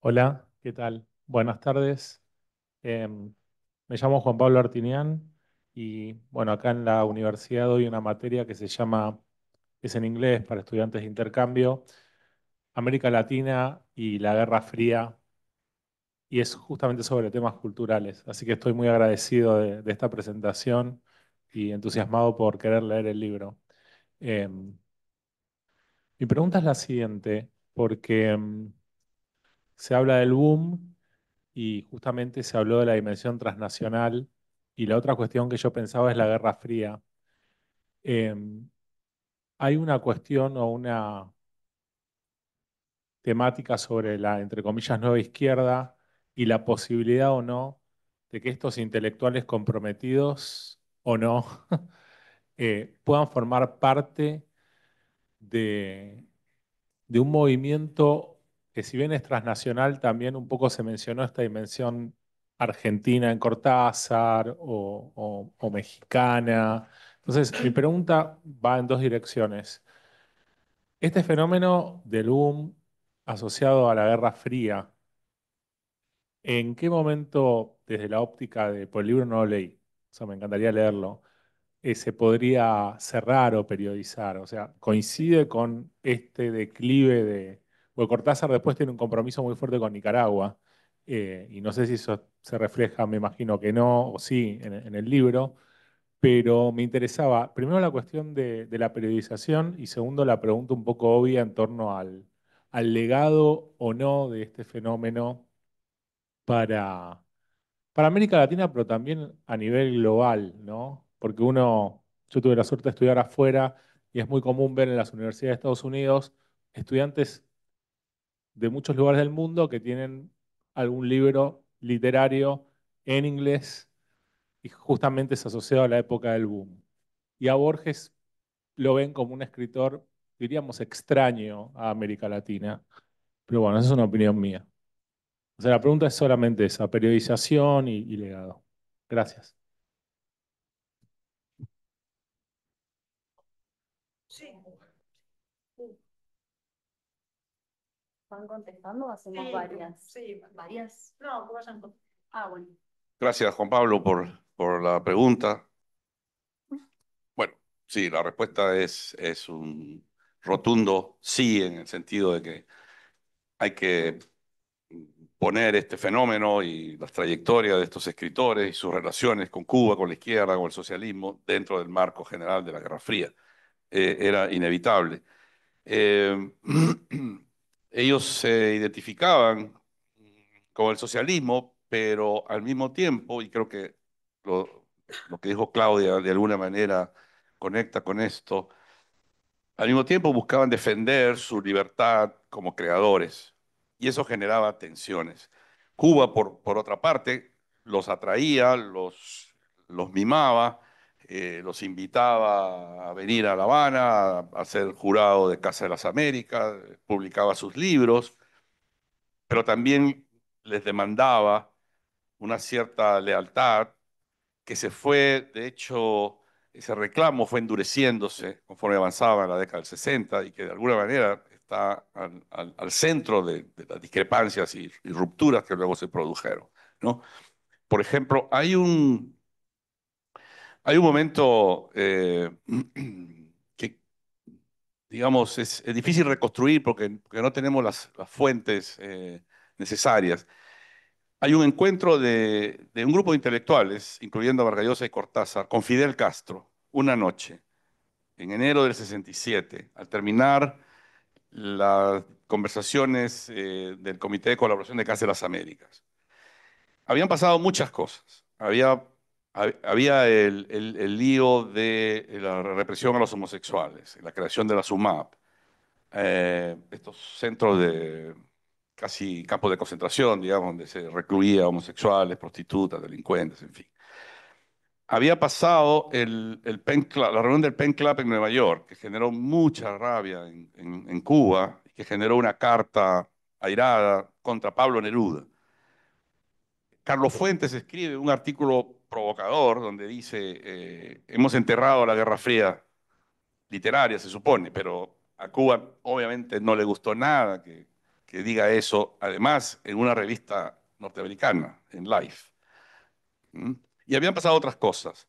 Hola, ¿qué tal? Buenas tardes. Em, me llamo Juan Pablo Artinian y bueno, acá en la universidad doy una materia que se llama, es en inglés para estudiantes de intercambio, América Latina y la Guerra Fría, y es justamente sobre temas culturales. Así que estoy muy agradecido de, esta presentación y entusiasmado por querer leer el libro. Em, mi pregunta es la siguiente, porque em, se habla del boom y justamente se habló de la dimensión transnacional y la otra cuestión que yo pensaba es la Guerra Fría. Em, hay una cuestión o una temática sobre la, entre comillas, nueva izquierda y la posibilidad o no de que estos intelectuales comprometidos o no eh, puedan formar parte de, de un movimiento que si bien es transnacional, también un poco se mencionó esta dimensión argentina en Cortázar o, mexicana. Entonces, mi pregunta va en dos direcciones. Este fenómeno del boom asociado a la Guerra Fría, ¿en qué momento, desde la óptica de, por el libro no lo leí, o sea, me encantaría leerlo, eh, se podría cerrar o periodizar? O sea, ¿coincide con este declive de, porque Cortázar después tiene un compromiso muy fuerte con Nicaragua, eh, y no sé si eso se refleja, me imagino que no, o sí, en, el libro, pero me interesaba, primero la cuestión de, la periodización y segundo la pregunta un poco obvia en torno al, legado o no de este fenómeno para, para América Latina, pero también a nivel global, ¿no? Porque uno, yo tuve la suerte de estudiar afuera y es muy común ver en las universidades de Estados Unidos estudiantes de muchos lugares del mundo que tienen algún libro literario en inglés y justamente es asociado a la época del boom. Y a Borges lo ven como un escritor, diríamos, extraño a América Latina. Pero bueno, esa es una opinión mía. O sea, la pregunta es solamente esa, periodización y, y legado. Gracias. ¿Van contestando o hacemos varias? Sí, varias. No, pues vayan Ah, bueno. Gracias, Juan Pablo, por, por la pregunta. Bueno, sí, la respuesta es, es un rotundo sí, en el sentido de que hay que poner este fenómeno y las trayectorias de estos escritores y sus relaciones con Cuba, con la izquierda, con el socialismo, dentro del marco general de la Guerra Fría. Eh, era inevitable. Eh, ellos se identificaban con el socialismo, pero al mismo tiempo, y creo que lo, que dijo Claudia de alguna manera conecta con esto, al mismo tiempo buscaban defender su libertad como creadores y eso generaba tensiones. Cuba, por, otra parte, los atraía, los mimaba eh, los invitaba a venir a La Habana, a, ser jurado de Casa de las Américas, publicaba sus libros, pero también les demandaba una cierta lealtad que se fue, de hecho, ese reclamo fue endureciéndose conforme avanzaba en la década del 60 y que de alguna manera está al, centro de, las discrepancias y, y, rupturas que luego se produjeron. ¿no? Por ejemplo, hay un, hay un momento eh, que, digamos, es, difícil reconstruir porque, no tenemos las, fuentes eh, necesarias. Hay un encuentro de, un grupo de intelectuales, incluyendo a Vargallosa y Cortázar, con Fidel Castro, una noche, en enero del 67, al terminar las conversaciones eh, del Comité de Colaboración de Casa de las Américas. Habían pasado muchas cosas. Había había el, lío de la represión a los homosexuales, la creación de la SUMAP, eh, estos centros de casi campos de concentración, digamos, donde se recluía homosexuales, prostitutas, delincuentes, en fin. Había pasado el, Pen la reunión del Pen Club en Nueva York, que generó mucha rabia en, en, en Cuba, que generó una carta airada contra Pablo Neruda. Carlos Fuentes escribe un artículo provocador donde dice, eh, hemos enterrado la Guerra Fría literaria, se supone, pero a Cuba obviamente no le gustó nada que, diga eso, además en una revista norteamericana, en Life. Y habían pasado otras cosas.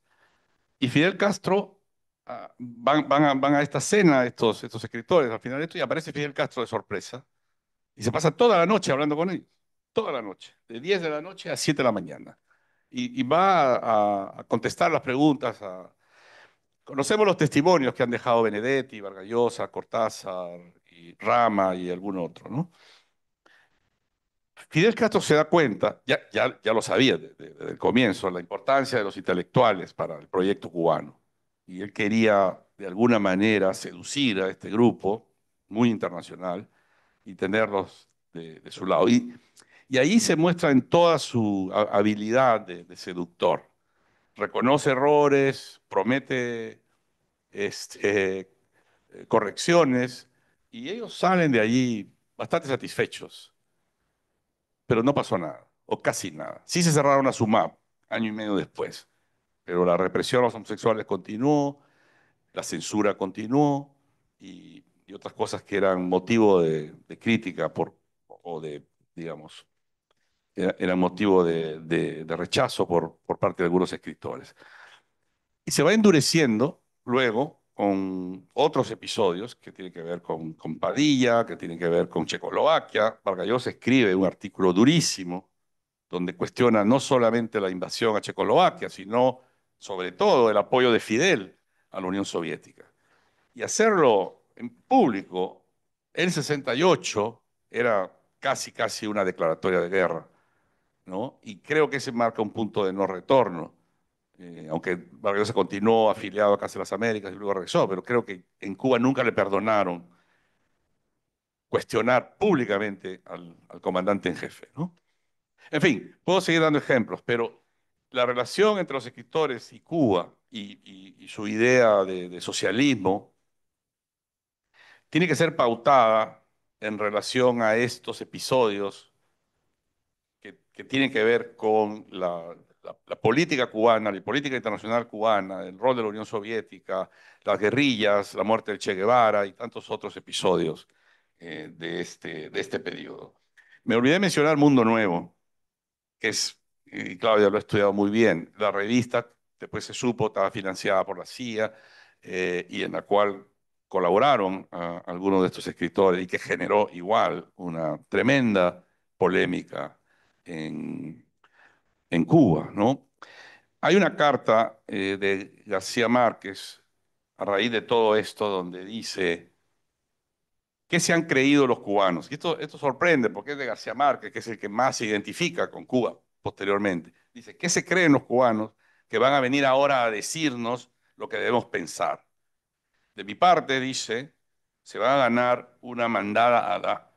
Y Fidel Castro, ah, van, van, a, esta cena estos, estos escritores al final de esto y aparece Fidel Castro de sorpresa y se pasa toda la noche hablando con ellos, toda la noche, de 10 de la noche a 7 de la mañana y, va a, contestar las preguntas. Conocemos los testimonios que han dejado Benedetti, Vargallosa, Cortázar, Rama y algún otro, Fidel Castro se da cuenta, ya, lo sabía desde, el comienzo, la importancia de los intelectuales para el proyecto cubano. Y él quería, de alguna manera, seducir a este grupo muy internacional y tenerlos de, su lado. Y y ahí se muestra en toda su habilidad de, seductor. Reconoce errores, promete este, eh, correcciones, y ellos salen de allí bastante satisfechos. Pero no pasó nada, o casi nada. Sí se cerraron a su map año y medio después, pero la represión a los homosexuales continuó, la censura continuó y, otras cosas que eran motivo de, de crítica por, o de, digamos, era, motivo de, rechazo por, parte de algunos escritores. Y se va endureciendo luego con otros episodios que tienen que ver con, Padilla, que tienen que ver con Checoslovaquia. Vargas escribe un artículo durísimo donde cuestiona no solamente la invasión a Checoslovaquia, sino sobre todo el apoyo de Fidel a la Unión Soviética. Y hacerlo en público, en 68 era casi, casi una declaratoria de guerra. Y creo que ese marca un punto de no retorno. Eh, aunque aunque se continuó afiliado a Casa de las Américas y luego regresó, pero creo que en Cuba nunca le perdonaron cuestionar públicamente al, comandante en jefe. ¿no? En fin, puedo seguir dando ejemplos, pero la relación entre los escritores y Cuba y, su idea de socialismo tiene que ser pautada en relación a estos episodios que tienen que ver con la, política cubana, la política internacional cubana, el rol de la Unión Soviética, las guerrillas, la muerte del Che Guevara y tantos otros episodios eh, de, este, de este periodo. Me olvidé mencionar Mundo Nuevo, que es, y Claudia lo ha estudiado muy bien, la revista, después se supo, estaba financiada por la CIA eh, y en la cual colaboraron algunos de estos escritores y que generó igual una tremenda polémica en, Cuba, ¿no? Hay una carta eh, de García Márquez a raíz de todo esto donde dice, ¿qué se han creído los cubanos? Y esto, sorprende porque es de García Márquez, que es el que más se identifica con Cuba posteriormente. Dice, ¿qué se creen los cubanos que van a venir ahora a decirnos lo que debemos pensar? De mi parte, dice, se va a ganar una mandada a la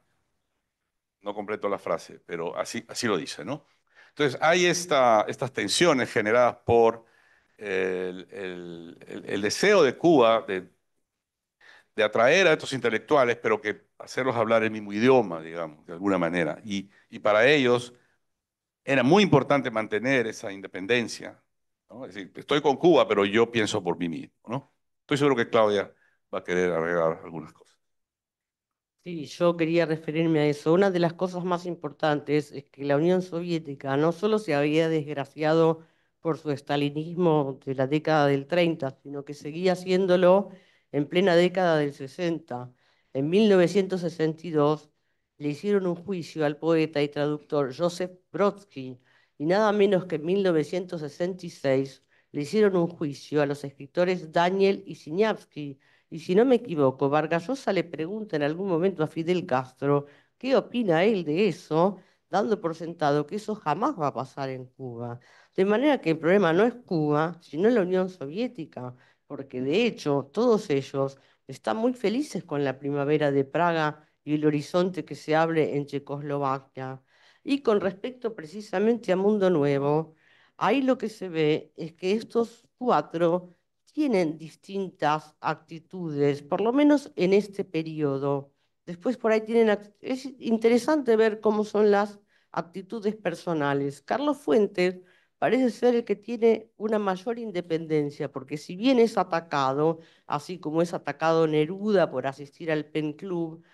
no completo la frase, pero así, así lo dice, ¿no? Entonces, hay estas tensiones generadas por el, deseo de Cuba de, atraer a estos intelectuales, pero que hacerlos hablar el mismo idioma, digamos, de alguna manera. Y, para ellos era muy importante mantener esa independencia. Es decir, estoy con Cuba, pero yo pienso por mí mismo, ¿no? Estoy seguro que Claudia va a querer agregar algunas cosas. Sí, yo quería referirme a eso. Una de las cosas más importantes es que la Unión Soviética no solo se había desgraciado por su estalinismo de la década del 30, sino que seguía haciéndolo en plena década del 60. En 1962 le hicieron un juicio al poeta y traductor Joseph Brodsky y nada menos que en 1966 le hicieron un juicio a los escritores Daniel y Sinyavsky. Y si no me equivoco, Vargas Llosa le pregunta en algún momento a Fidel Castro qué opina él de eso, dando por sentado que eso jamás va a pasar en Cuba. De manera que el problema no es Cuba, sino la Unión Soviética, porque de hecho todos ellos están muy felices con la primavera de Praga y el horizonte que se abre en Checoslovaquia. Y con respecto precisamente a Mundo Nuevo, ahí lo que se ve es que estos cuatro tienen distintas actitudes, por lo menos en este periodo. Después por ahí tienen, es interesante ver cómo son las actitudes personales. Carlos Fuentes parece ser el que tiene una mayor independencia, porque si bien es atacado, así como es atacado Neruda por asistir al Pen Club,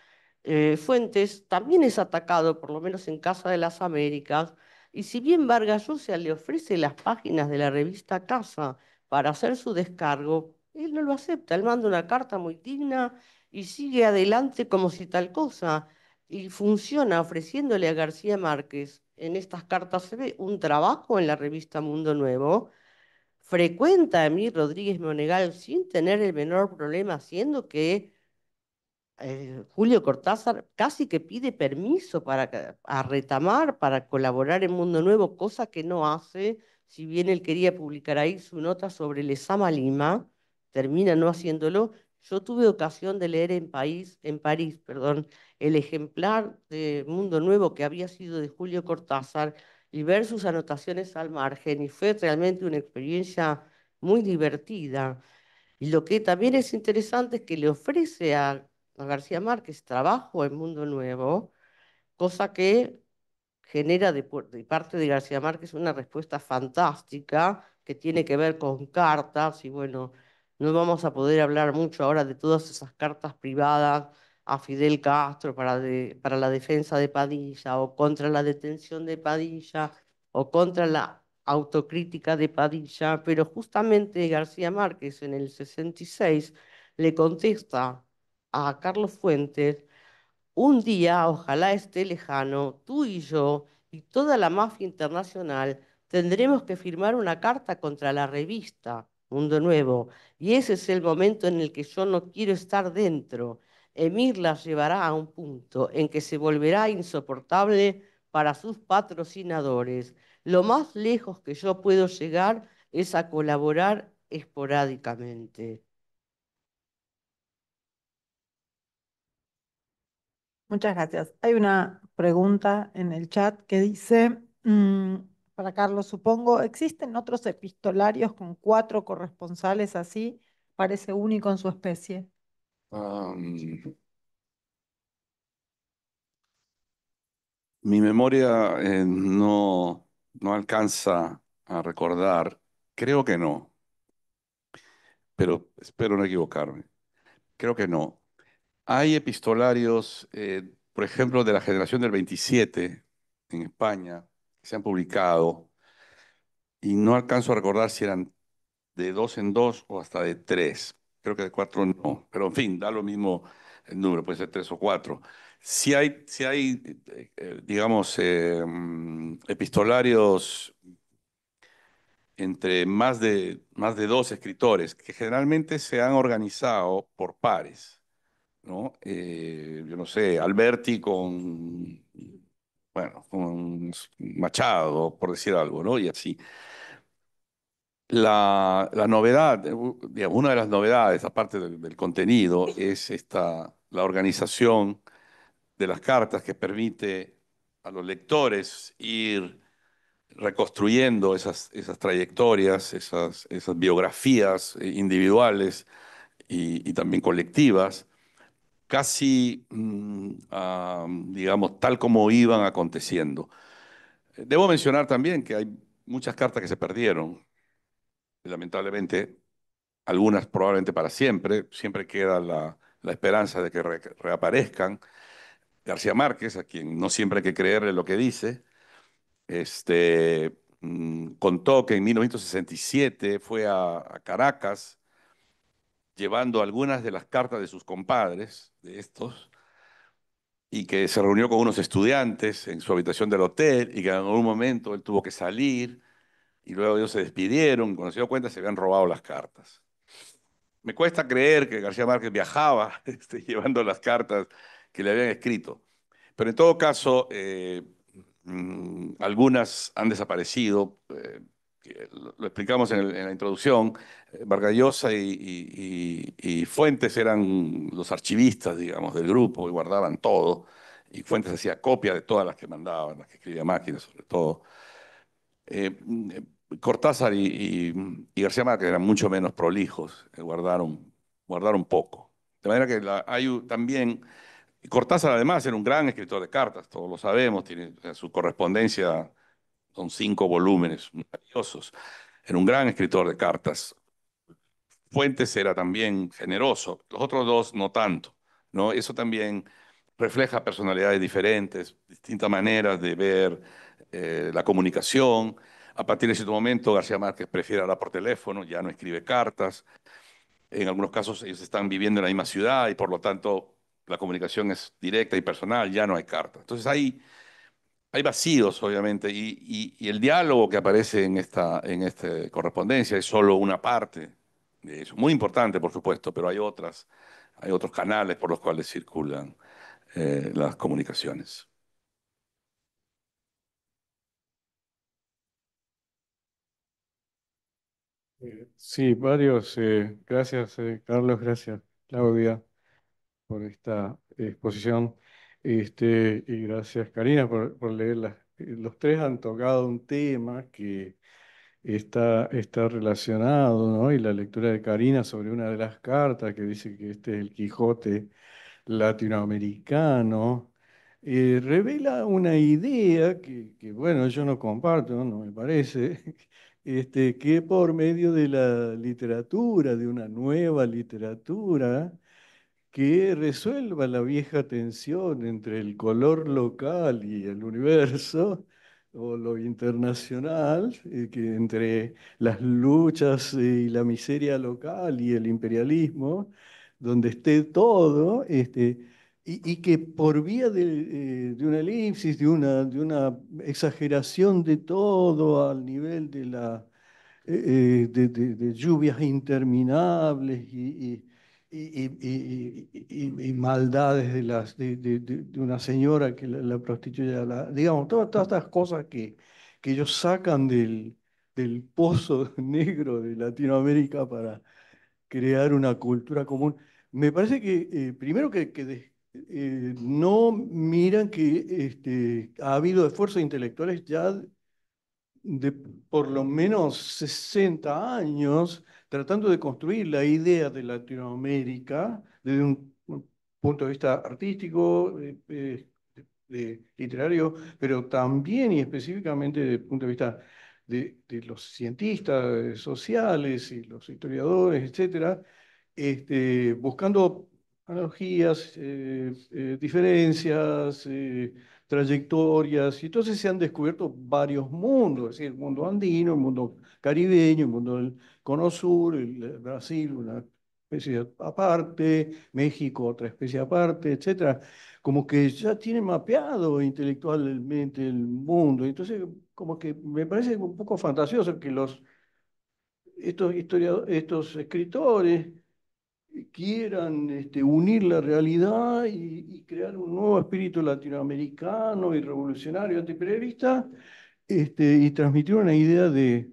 eh, Fuentes también es atacado, por lo menos en Casa de las Américas, y si bien Vargas Llosa le ofrece las páginas de la revista Casa para hacer su descargo, él no lo acepta, él manda una carta muy digna y sigue adelante como si tal cosa, y funciona ofreciéndole a García Márquez, en estas cartas se ve, un trabajo en la revista Mundo Nuevo, frecuenta a mí Rodríguez Monegal sin tener el menor problema, siendo que eh, Julio Cortázar casi que pide permiso para a retamar, para colaborar en Mundo Nuevo, cosa que no hace, si bien él quería publicar ahí su nota sobre Lezama Lima, termina no haciéndolo. Yo tuve ocasión de leer en, París perdón, el ejemplar de Mundo Nuevo que había sido de Julio Cortázar y ver sus anotaciones al margen, y fue realmente una experiencia muy divertida. Y lo que también es interesante es que le ofrece a García Márquez trabajo en Mundo Nuevo, cosa que genera de, parte de García Márquez una respuesta fantástica que tiene que ver con cartas y bueno, no vamos a poder hablar mucho ahora de todas esas cartas privadas a Fidel Castro para, para la defensa de Padilla o contra la detención de Padilla o contra la autocrítica de Padilla, pero justamente García Márquez en el 66 le contesta a Carlos Fuentes un día, ojalá esté lejano, tú y yo y toda la mafia internacional tendremos que firmar una carta contra la revista Mundo Nuevo. Y ese es el momento en el que yo no quiero estar dentro. Emir las llevará a un punto en que se volverá insoportable para sus patrocinadores. Lo más lejos que yo puedo llegar es a colaborar esporádicamente. Muchas gracias. Hay una pregunta en el chat que dice, mm, para Carlos supongo, ¿existen otros epistolarios con cuatro corresponsales así? Parece único en su especie. mi memoria eh, no, no alcanza a recordar, creo que no, pero espero no equivocarme. Creo que no. Hay epistolarios, eh, por ejemplo, de la generación del 27 en España, que se han publicado, y no alcanzo a recordar si eran de dos en dos o hasta de tres. Creo que de cuatro no, pero en fin, da lo mismo el número, puede ser tres o cuatro. Si hay, si hay eh, eh, digamos, mm, epistolarios entre más de, más de dos escritores, que generalmente se han organizado por pares. Eh, yo no sé, Alberti con, bueno, con Machado, por decir algo, ¿no? Y así. La, novedad, una de las novedades, aparte del, contenido, es esta, la organización de las cartas que permite a los lectores ir reconstruyendo esas, esas trayectorias, esas, esas biografías eh, individuales y también colectivas casi, mm, digamos, tal como iban aconteciendo. Eh, debo mencionar también que hay muchas cartas que se perdieron, lamentablemente, algunas probablemente para siempre, siempre queda la, esperanza de que reaparezcan. García Márquez, a quien no siempre hay que creerle lo que dice, este, mm, contó que en 1967 fue a Caracas llevando algunas de las cartas de sus compadres, de estos, y que se reunió con unos estudiantes en su habitación del hotel y que en algún momento él tuvo que salir y luego ellos se despidieron, cuando se dio cuenta se habían robado las cartas. Me cuesta creer que García Márquez viajaba este, llevando las cartas que le habían escrito, pero en todo caso, eh, mm, algunas han desaparecido. Eh, lo explicamos en, la introducción, eh, Vargallosa y, Fuentes eran los archivistas, digamos, del grupo y guardaban todo. Y Fuentes hacía copia de todas las que mandaban, las que escribía máquinas sobre todo. Eh, eh, Cortázar y, García Márquez eran mucho menos prolijos, guardaron, guardaron poco. De manera que la, hay también... Cortázar además era un gran escritor de cartas, todos lo sabemos, tiene su correspondencia son cinco volúmenes maravillosos. Era un gran escritor de cartas. Fuentes era también generoso, los otros dos no tanto. ¿no? Eso también refleja personalidades diferentes, distintas maneras de ver eh, la comunicación. A partir de cierto momento, García Márquez prefiere hablar por teléfono, ya no escribe cartas. En algunos casos ellos están viviendo en la misma ciudad y por lo tanto la comunicación es directa y personal, ya no hay cartas. Entonces ahí hay vacíos, obviamente, y, el diálogo que aparece en esta, en correspondencia es solo una parte. de eso. muy importante, por supuesto, pero hay otras, hay otros canales por los cuales circulan eh, las comunicaciones. Sí, varios. Eh, gracias, eh, Carlos, gracias, Claudia, por esta exposición. Este, y gracias Karina por, leerlas. Eh, los tres han tocado un tema que está, relacionado, Y la lectura de Karina sobre una de las cartas que dice que este es el Quijote latinoamericano, eh, revela una idea que, bueno, yo no comparto, no me parece, este, que por medio de la literatura, de una nueva literatura, que resuelva la vieja tensión entre el color local y el universo, o lo internacional, eh, que entre las luchas eh, y la miseria local y el imperialismo, donde esté todo, este, y, que por vía de, eh, de, una elipsis, de una, exageración de todo al nivel de, la, de, lluvias interminables y y, maldades de, una señora que la, prostituye, digamos, todas, estas cosas que, ellos sacan del, pozo negro de Latinoamérica para crear una cultura común. Me parece que, eh, primero que, eh, no miran que este, ha habido esfuerzos intelectuales ya de por lo menos 60 años tratando de construir la idea de Latinoamérica desde un punto de vista artístico, eh, eh, literario, pero también y específicamente desde el punto de vista de, los cientistas eh, sociales y los historiadores, etcétera, este, buscando analogías, diferencias, trayectorias. Y entonces se han descubierto varios mundos, es decir, el mundo andino, el mundo caribeño, el mundo del cono sur, el Brasil, una especie aparte, México, otra especie aparte, etc. Como que ya tiene mapeado intelectualmente el mundo. Entonces, como que me parece un poco fantasioso que los, estos, historiadores, estos escritores quieran este, unir la realidad y, crear un nuevo espíritu latinoamericano y revolucionario antiperiodista este, y transmitir una idea de,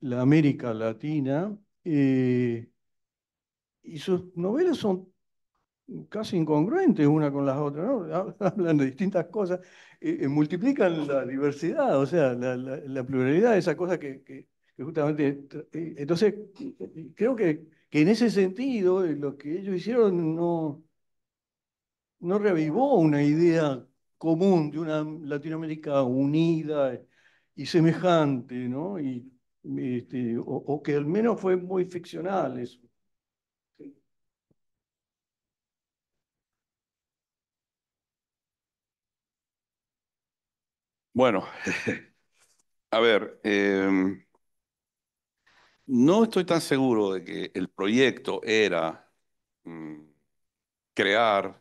la América Latina. Eh, y sus novelas son casi incongruentes una con las otras, hablan de distintas cosas, eh, eh, multiplican la diversidad, o sea, la, pluralidad, esa cosa que, justamente... entonces, creo que que en ese sentido eh, lo que ellos hicieron no, no reavivó una idea común de una Latinoamérica unida eh, y semejante, ¿no? Y, este, o, que al menos fue muy ficcional eso. Bueno, a ver, em, no estoy tan seguro de que el proyecto era mm, crear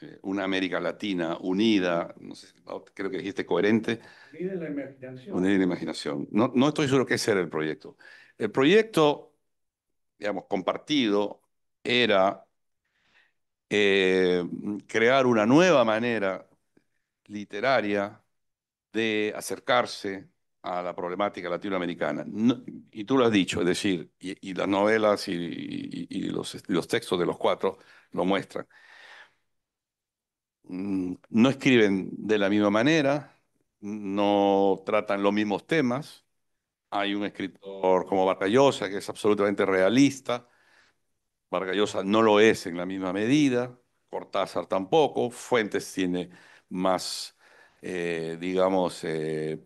eh, una América Latina unida, no sé, creo que dijiste coherente. Unida en la imaginación. Unida la imaginación. No, estoy seguro que ese era el proyecto. El proyecto, digamos, compartido era eh, crear una nueva manera literaria de acercarse a la problemática latinoamericana. y tú lo has dicho, es decir, y, las novelas y, los, textos de los cuatro lo muestran. Mm, no escriben de la misma manera, no tratan los mismos temas. Hay un escritor como Vargallosa que es absolutamente realista. Vargallosa no lo es en la misma medida, Cortázar tampoco, Fuentes tiene más, eh, digamos, eh,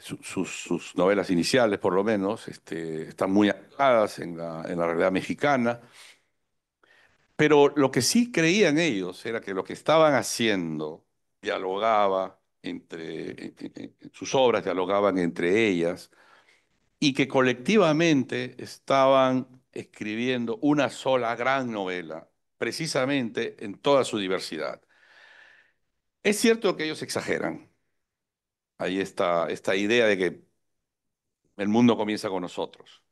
sus, novelas iniciales, por lo menos, este, están muy ancladas en la, realidad mexicana. Pero lo que sí creían ellos era que lo que estaban haciendo dialogaba entre eh, eh, eh, sus obras, dialogaban entre ellas, y que colectivamente estaban escribiendo una sola gran novela, precisamente en toda su diversidad. Es cierto que ellos exageran, hay esta, idea de que el mundo comienza con nosotros.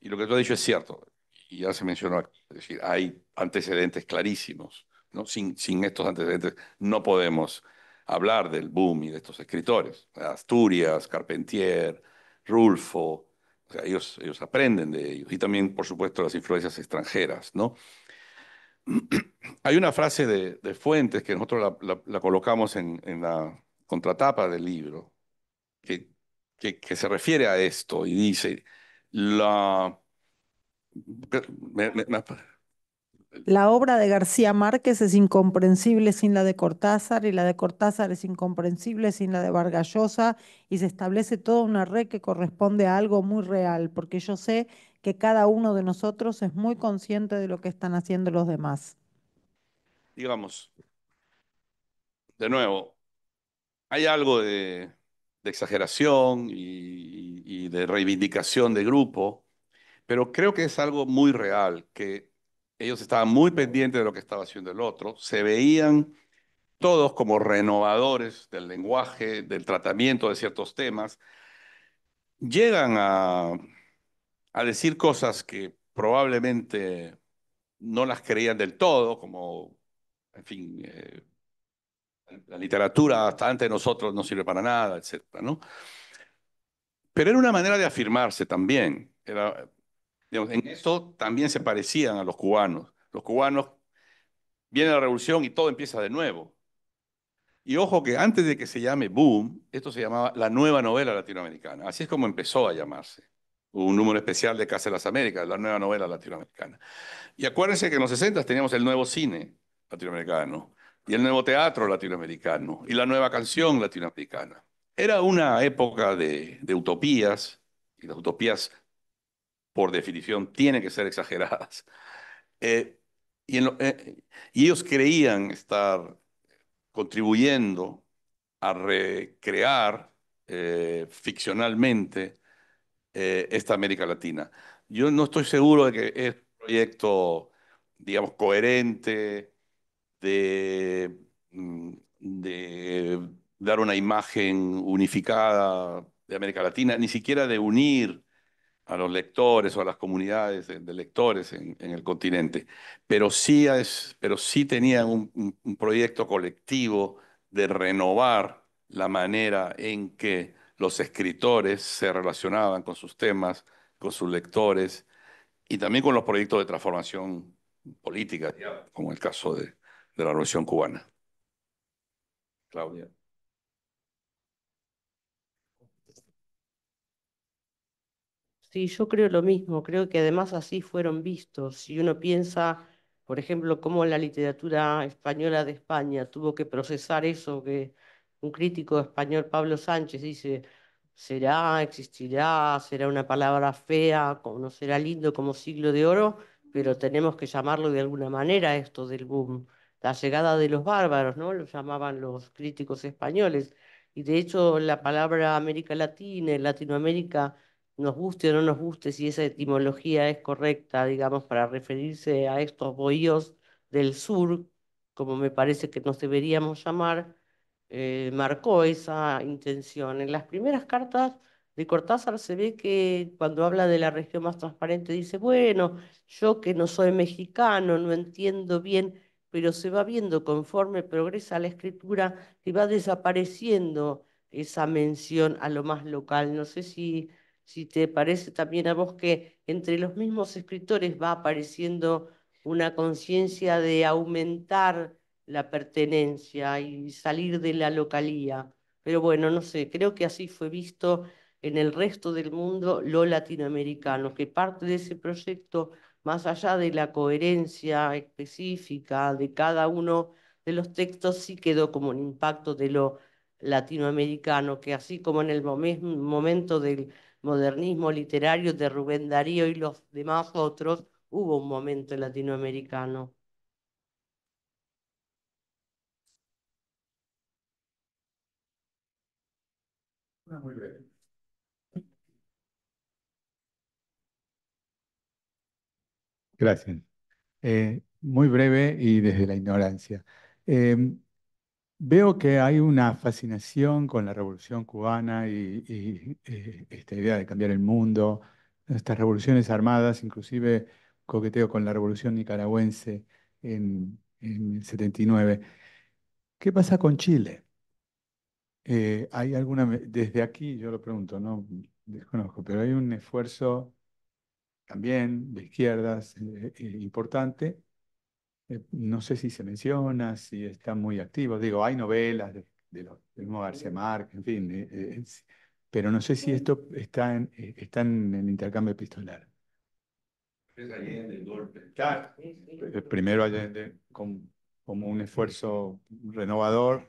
Y lo que tú has dicho es cierto, y ya se mencionó, es decir, hay antecedentes clarísimos. Sin, estos antecedentes no podemos hablar del boom y de estos escritores. Asturias, Carpentier, Rulfo, ellos, aprenden de ellos. Y también, por supuesto, las influencias extranjeras, ¿no? Hay una frase de, Fuentes que nosotros la, colocamos en, en, la contratapa del libro, que, se refiere a esto y dice, la... La obra de García Márquez es incomprensible sin la de Cortázar y la de Cortázar es incomprensible sin la de Vargas Llosa y se establece toda una red que corresponde a algo muy real, porque yo sé que cada uno de nosotros es muy consciente de lo que están haciendo los demás. Digamos, de nuevo, hay algo de de exageración y, de reivindicación de grupo, pero creo que es algo muy real, que ellos estaban muy pendientes de lo que estaba haciendo el otro, se veían todos como renovadores del lenguaje, del tratamiento de ciertos temas, llegan a, decir cosas que probablemente no las creían del todo, como, en fin, eh, la literatura hasta antes de nosotros no sirve para nada, etc. ¿no? Pero era una manera de afirmarse también. en eso también se parecían a los cubanos. Los cubanos viene la revolución y todo empieza de nuevo. Y ojo que antes de que se llame Boom, esto se llamaba la nueva novela latinoamericana. Así es como empezó a llamarse. un número especial de Casa de las Américas, la nueva novela latinoamericana. Y acuérdense que en los 60 teníamos el nuevo cine latinoamericano y el nuevo teatro latinoamericano y la nueva canción latinoamericana. Era una época de, utopías, y las utopías, por definición, tienen que ser exageradas. Eh, eh, y, ellos creían estar contribuyendo a recrear eh, ficcionalmente esta América Latina. Yo no estoy seguro de que es un proyecto, digamos, coherente Mm, de, dar una imagen unificada de América Latina, ni siquiera de unir a los lectores o a las comunidades de, lectores en, el continente, pero sí, es, pero sí tenían un, proyecto colectivo de renovar la manera en que los escritores se relacionaban con sus temas, con sus lectores y también con los proyectos de transformación política, como el caso de, de la Revolución Cubana. Claudia. Sí, yo creo lo mismo, creo que además así fueron vistos. Si uno piensa, por ejemplo, cómo la literatura española de España tuvo que procesar eso que un crítico español, Pablo Sánchez, dice, será, existirá, será una palabra fea, no será lindo como siglo de oro, pero tenemos que llamarlo de alguna manera esto del boom la llegada de los bárbaros, ¿no? Los llamaban los críticos españoles. Y de hecho la palabra América Latina, Latinoamérica, nos guste o no nos guste, si esa etimología es correcta, digamos, para referirse a estos bohíos del sur, como me parece que nos deberíamos llamar, eh, marcó esa intención. En las primeras cartas de Cortázar se ve que cuando habla de la región más transparente dice, bueno, yo que no soy mexicano, no entiendo bien pero se va viendo conforme progresa la escritura y va desapareciendo esa mención a lo más local. No sé si, si te parece también a vos que entre los mismos escritores va apareciendo una conciencia de aumentar la pertenencia y salir de la localía. Pero bueno, no sé, creo que así fue visto en el resto del mundo lo latinoamericano, que parte de ese proyecto más allá de la coherencia específica de cada uno de los textos, sí quedó como un impacto de lo latinoamericano, que así como en el momento del modernismo literario de Rubén Darío y los demás otros, hubo un momento latinoamericano. Ah, muy Gracias. Eh, muy breve y desde la ignorancia. Em, veo que hay una fascinación con la revolución cubana y, eh, esta idea de cambiar el mundo, estas revoluciones armadas, inclusive coqueteo con la revolución nicaragüense en, el 79. ¿Qué pasa con Chile? Eh, ¿Hay alguna, desde aquí yo lo pregunto, no desconozco, pero hay un esfuerzo también de izquierdas eh, eh, importante. Eh, no sé si se menciona, si está muy activo. Digo, hay novelas de, de los García Márquez, en fin, pero no sé si esto está en, están en el intercambio epistolar. Es Allende el golpe. Primero Allende con, como un esfuerzo renovador,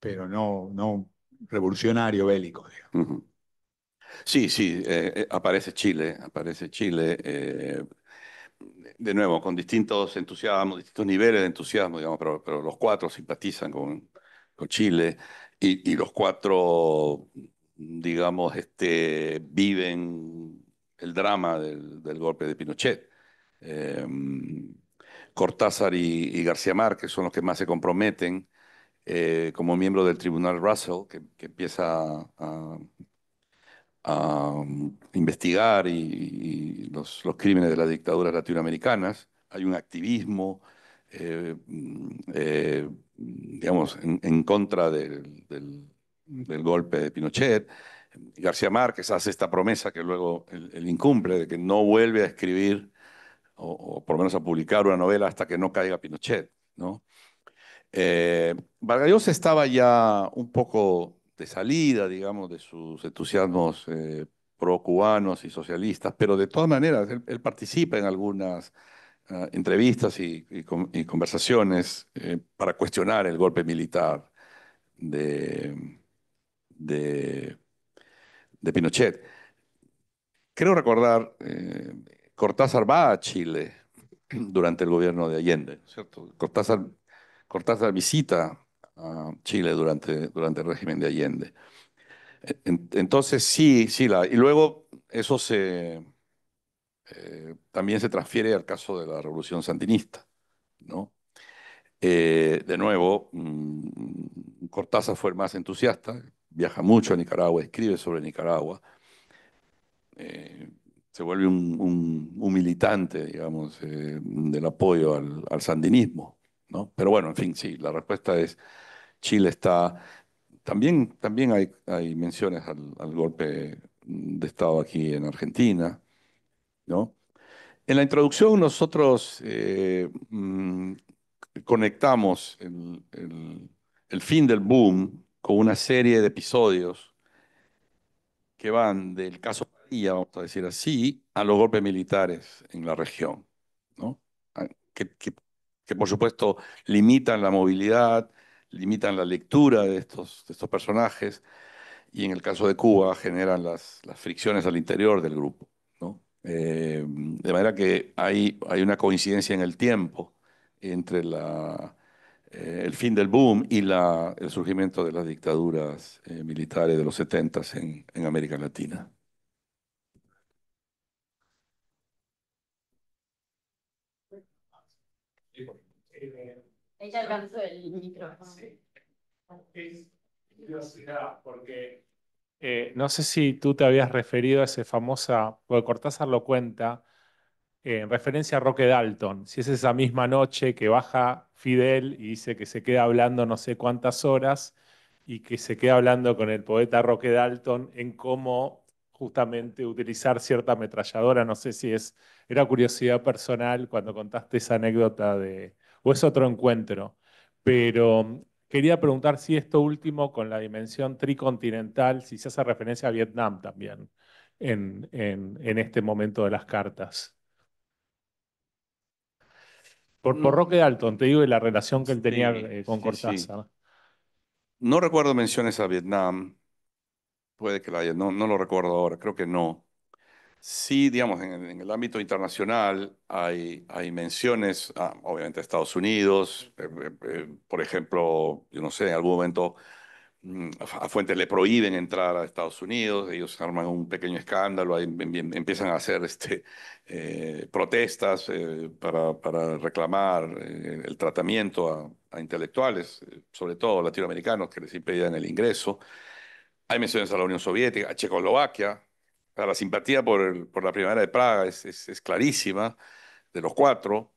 pero no, no revolucionario bélico, digamos. Sí, sí, eh, eh, aparece Chile, aparece Chile, eh, de nuevo, con distintos entusiasmos, distintos niveles de entusiasmo, digamos, pero, los cuatro simpatizan con, Chile y, los cuatro, digamos, este, viven el drama del, golpe de Pinochet. Cortázar y, García Márquez son los que más se comprometen como miembro del Tribunal Russell, que, empieza a a um, investigar y, los, crímenes de las dictaduras latinoamericanas. Hay un activismo, eh, mm, eh, digamos, en, contra del, golpe de Pinochet. García Márquez hace esta promesa que luego él, incumple, de que no vuelve a escribir o, por lo menos a publicar una novela hasta que no caiga Pinochet. ¿no? Eh, estaba ya un poco de salida, digamos, de sus entusiasmos eh, pro-cubanos y socialistas, pero de todas maneras él, participa en algunas ah, entrevistas y, conversaciones eh, para cuestionar el golpe militar de, de, Pinochet. Creo recordar, eh, Cortázar va a Chile durante el gobierno de Allende, ¿cierto? Cortázar, Cortázar visita a Chile durante, durante el régimen de Allende. Entonces, sí, sí, la, y luego eso se, eh, también se transfiere al caso de la revolución sandinista ¿no? Eh, de nuevo, cortaza mm, Cortázar fue el más entusiasta, viaja mucho a Nicaragua, escribe sobre Nicaragua, eh, se vuelve un, militante, digamos, del apoyo al, sandinismo, ¿no? Pero bueno, en fin, sí, la respuesta es Chile está... También, también hay, menciones al, golpe de Estado aquí en Argentina, ¿no? En la introducción nosotros eh, mm, conectamos el, fin del boom con una serie de episodios que van del caso Padilla, vamos a decir así, a los golpes militares en la región, ah, que por supuesto limitan la movilidad, limitan la lectura de estos, estos personajes y en el caso de Cuba generan las, fricciones al interior del grupo. Eh, de manera que hay, hay una coincidencia en el tiempo entre la, eh, el fin del boom y el surgimiento de las dictaduras eh, militares de los 70 en América Latina. Es porque eh, no sé si tú te habías referido a esa famosa, porque Cortázar lo cuenta, eh, en referencia a Roque Dalton, si es esa misma noche que baja Fidel y dice que se queda hablando no sé cuántas horas y que se queda hablando con el poeta Roque Dalton en cómo justamente utilizar cierta ametralladora, no sé si es, era curiosidad personal cuando contaste esa anécdota de, o otro encuentro. Pero mm, quería preguntar si esto último con la dimensión tricontinental, si se hace referencia a Vietnam también en, en, este momento de las cartas. Por, mm. Roque Dalton, te digo, de la relación que él tenía eh, con No recuerdo menciones a Vietnam. Puede que la haya, no lo recuerdo ahora, creo que no. Sí, digamos, en, el ámbito internacional hay, menciones, ah, obviamente a Estados Unidos, eh, eh, eh, por ejemplo, yo no sé, en algún momento mm, a Fuentes le prohíben entrar a Estados Unidos, ellos arman un pequeño escándalo, em, em, empiezan a hacer este, protestas para, reclamar el tratamiento a, intelectuales, sobre todo latinoamericanos, que les impedían el ingreso. Hay menciones a la Unión Soviética, a Checoslovaquia, la simpatía por, la Primavera de Praga es, clarísima, de los cuatro,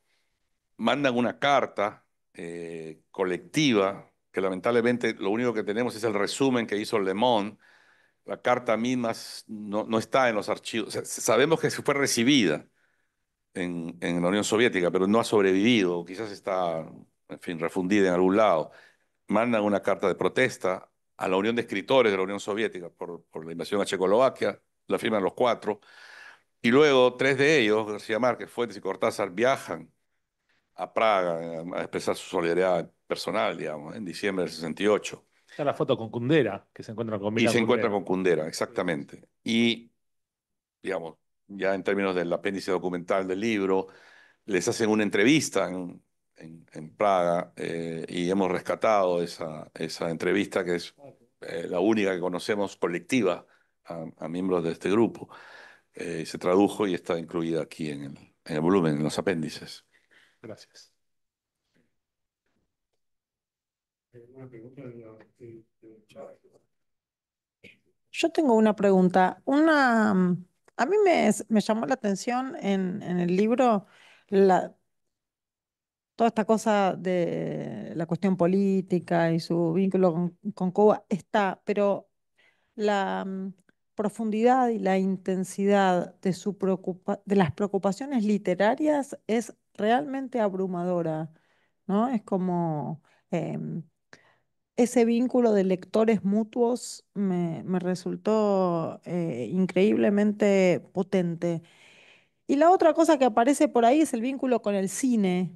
mandan una carta eh, colectiva, que lamentablemente lo único que tenemos es el resumen que hizo Le la carta misma no, no está en los archivos, sabemos que fue recibida en, la Unión Soviética, pero no ha sobrevivido, quizás está, en fin, refundida en algún lado. Mandan una carta de protesta a la Unión de Escritores de la Unión Soviética por, por la invasión a Checoslovaquia, la firman los cuatro, y luego tres de ellos, García Márquez, Fuentes y Cortázar, viajan a Praga a expresar su solidaridad personal, digamos, en diciembre del 68. Está la foto con Cundera, que se encuentra con Y se encuentran con Cundera, exactamente. Y, digamos, ya en términos del apéndice documental del libro, les hacen una entrevista en, Praga eh, y hemos rescatado esa, esa entrevista que es eh, la única que conocemos colectiva a, miembros de este grupo. Eh, se tradujo y está incluida aquí en el, volumen, en los apéndices. Gracias. Yo tengo una pregunta. Una, a mí me, llamó la atención en, el libro la, toda esta cosa de la cuestión política y su vínculo con, con Cuba está, pero la, profundidad y la intensidad de, su de las preocupaciones literarias es realmente abrumadora, ¿no? Es como em, ese vínculo de lectores mutuos me, resultó eh, increíblemente potente. Y la otra cosa que aparece por ahí es el vínculo con el cine,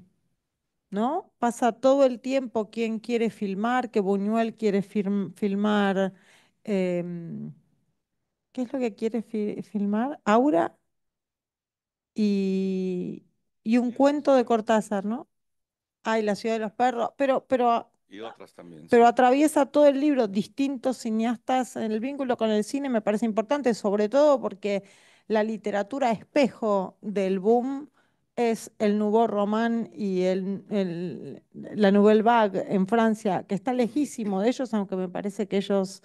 ¿no? Pasa todo el tiempo quién quiere filmar, que Buñuel quiere filmar. Em, ¿Qué es lo que quiere filmar? Aura y, un cuento de Cortázar, ¿no? Ay, La ciudad de los perros, pero, pero, pero atraviesa todo el libro, distintos cineastas, el vínculo con el cine me parece importante, sobre todo porque la literatura espejo del boom es el Nouveau Roman y el, la Nouvelle Vague en Francia, que está lejísimo de ellos, aunque me parece que ellos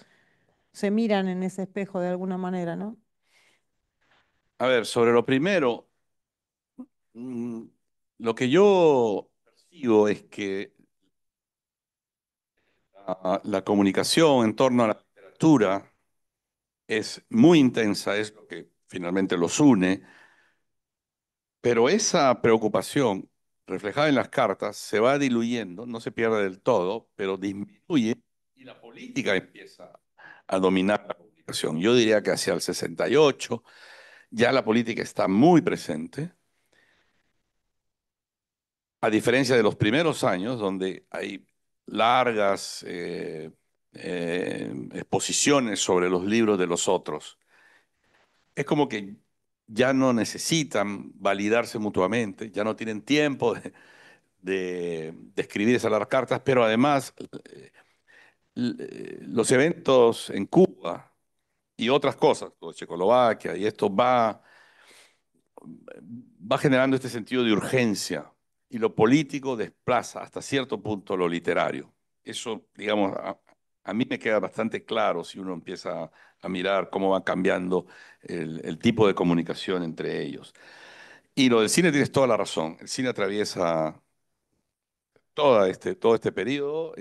se miran en ese espejo de alguna manera, ¿no? A ver, sobre lo primero, mm, lo que yo percibo es que la, comunicación en torno a la literatura es muy intensa, es lo que finalmente los une, pero esa preocupación reflejada en las cartas se va diluyendo, no se pierde del todo, pero disminuye y la política empieza a dominar la publicación. Yo diría que hacia el 68 ya la política está muy presente, a diferencia de los primeros años, donde hay largas eh, eh, exposiciones sobre los libros de los otros. Es como que ya no necesitan validarse mutuamente, ya no tienen tiempo de, escribir esas largas cartas, pero además... Eh, los eventos en Cuba y otras cosas, Checoslovaquia, y esto va, va generando este sentido de urgencia y lo político desplaza hasta cierto punto lo literario. Eso, digamos, a, mí me queda bastante claro si uno empieza a, mirar cómo va cambiando el, tipo de comunicación entre ellos. Y lo del cine tienes toda la razón. El cine atraviesa todo este, todo este periodo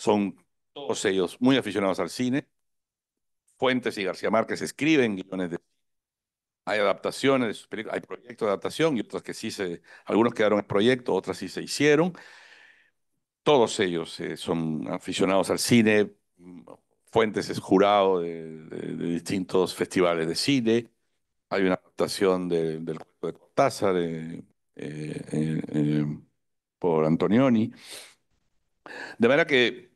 son todos ellos muy aficionados al cine. Fuentes y García Márquez escriben guiones de hay adaptaciones, hay proyectos de adaptación y otras que sí se, algunos quedaron en proyecto, otras sí se hicieron. Todos ellos eh, son aficionados al cine, Fuentes es jurado de, distintos festivales de cine, hay una adaptación del cuento de Cortázar eh, eh, por Antonioni. De manera que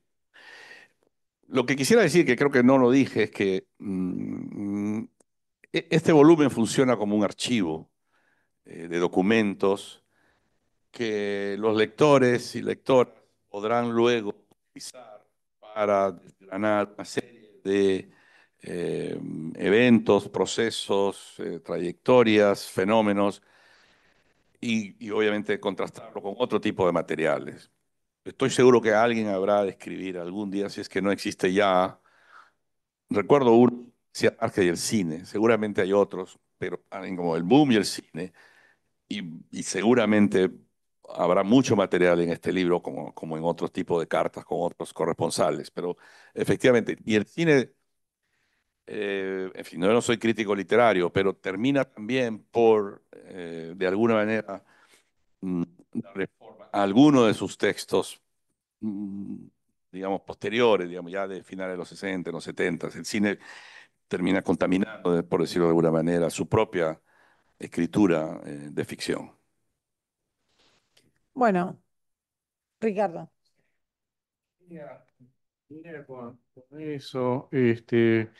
lo que quisiera decir, que creo que no lo dije, es que mm, e, este volumen funciona como un archivo eh, de documentos que los lectores y lectoras podrán luego utilizar para desgranar una serie de eh, eventos, procesos, eh, trayectorias, fenómenos, y, obviamente contrastarlo con otro tipo de materiales estoy seguro que alguien habrá de escribir algún día, si es que no existe ya. Recuerdo uno, decía y el cine, seguramente hay otros, pero como el boom y el cine, y, seguramente habrá mucho material en este libro, como, como en otros tipo de cartas con otros corresponsales, pero efectivamente, y el cine, eh, en fin, no, soy crítico literario, pero termina también por, eh, de alguna manera, mm, la Alguno de sus textos, mm, digamos, posteriores, digamos, ya de finales de los 60, los 70. El cine termina contaminando, eh, por decirlo de alguna manera, su propia escritura eh, de ficción. Bueno, Ricardo. eso, este,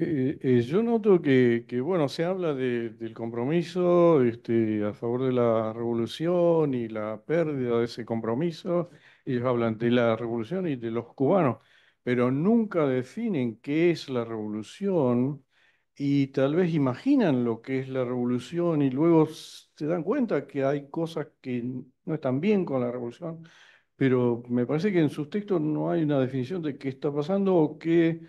eh, eh, yo noto que, bueno, se habla del compromiso este, a favor de la revolución y la pérdida de ese compromiso. Ellos hablan de la revolución y de los cubanos, pero nunca definen qué es la revolución y tal vez imaginan lo que es la revolución y luego se dan cuenta que hay cosas que no están bien con la revolución, pero me parece que en sus textos no hay una definición de qué está pasando o qué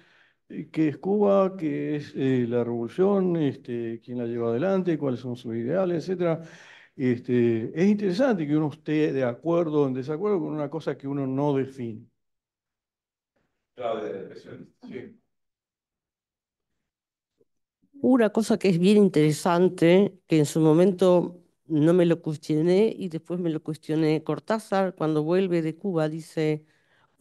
eh, qué es Cuba, qué es eh, la revolución, este, quién la lleva adelante, cuáles son sus ideales, etcétera. Este, es interesante que uno esté de acuerdo o en desacuerdo con una cosa que uno no define. de sí. Una cosa que es bien interesante, que en su momento no me lo cuestioné y después me lo cuestioné, Cortázar cuando vuelve de Cuba dice,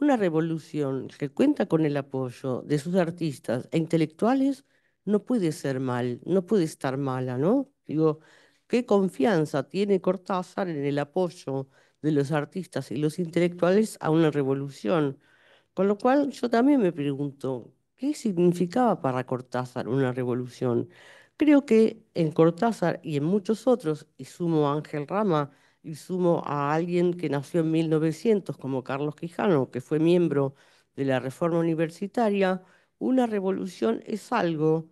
una revolución que cuenta con el apoyo de sus artistas e intelectuales no puede ser mal, no puede estar mala, ¿no? Digo, ¿qué confianza tiene Cortázar en el apoyo de los artistas y los intelectuales a una revolución? Con lo cual yo también me pregunto, ¿qué significaba para Cortázar una revolución? Creo que en Cortázar y en muchos otros, y sumo Ángel Rama, y sumo a alguien que nació en 1900, como Carlos Quijano, que fue miembro de la reforma universitaria, una revolución es algo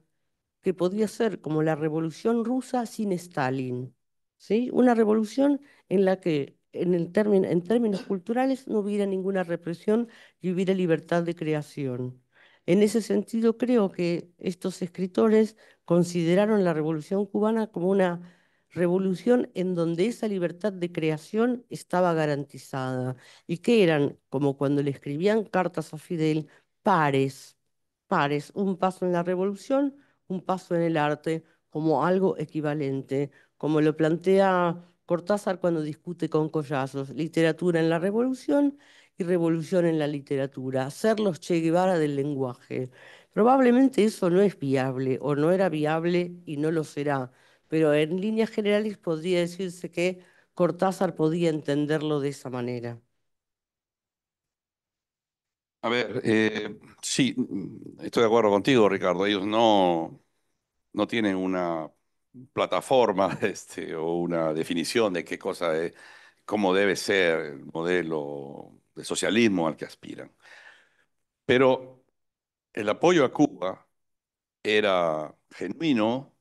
que podría ser como la revolución rusa sin Stalin. ¿sí? Una revolución en la que en, en términos culturales no hubiera ninguna represión y hubiera libertad de creación. En ese sentido, creo que estos escritores consideraron la revolución cubana como una revolución en donde esa libertad de creación estaba garantizada y que eran, como cuando le escribían cartas a Fidel, pares, pares, un paso en la revolución, un paso en el arte, como algo equivalente, como lo plantea Cortázar cuando discute con Collazos, literatura en la revolución y revolución en la literatura, ser los Che Guevara del lenguaje. Probablemente eso no es viable o no era viable y no lo será pero en líneas generales podría decirse que Cortázar podía entenderlo de esa manera. A ver, eh, sí, estoy de acuerdo contigo, Ricardo. Ellos no, no tienen una plataforma este, o una definición de qué cosa es, cómo debe ser el modelo de socialismo al que aspiran. Pero el apoyo a Cuba era genuino,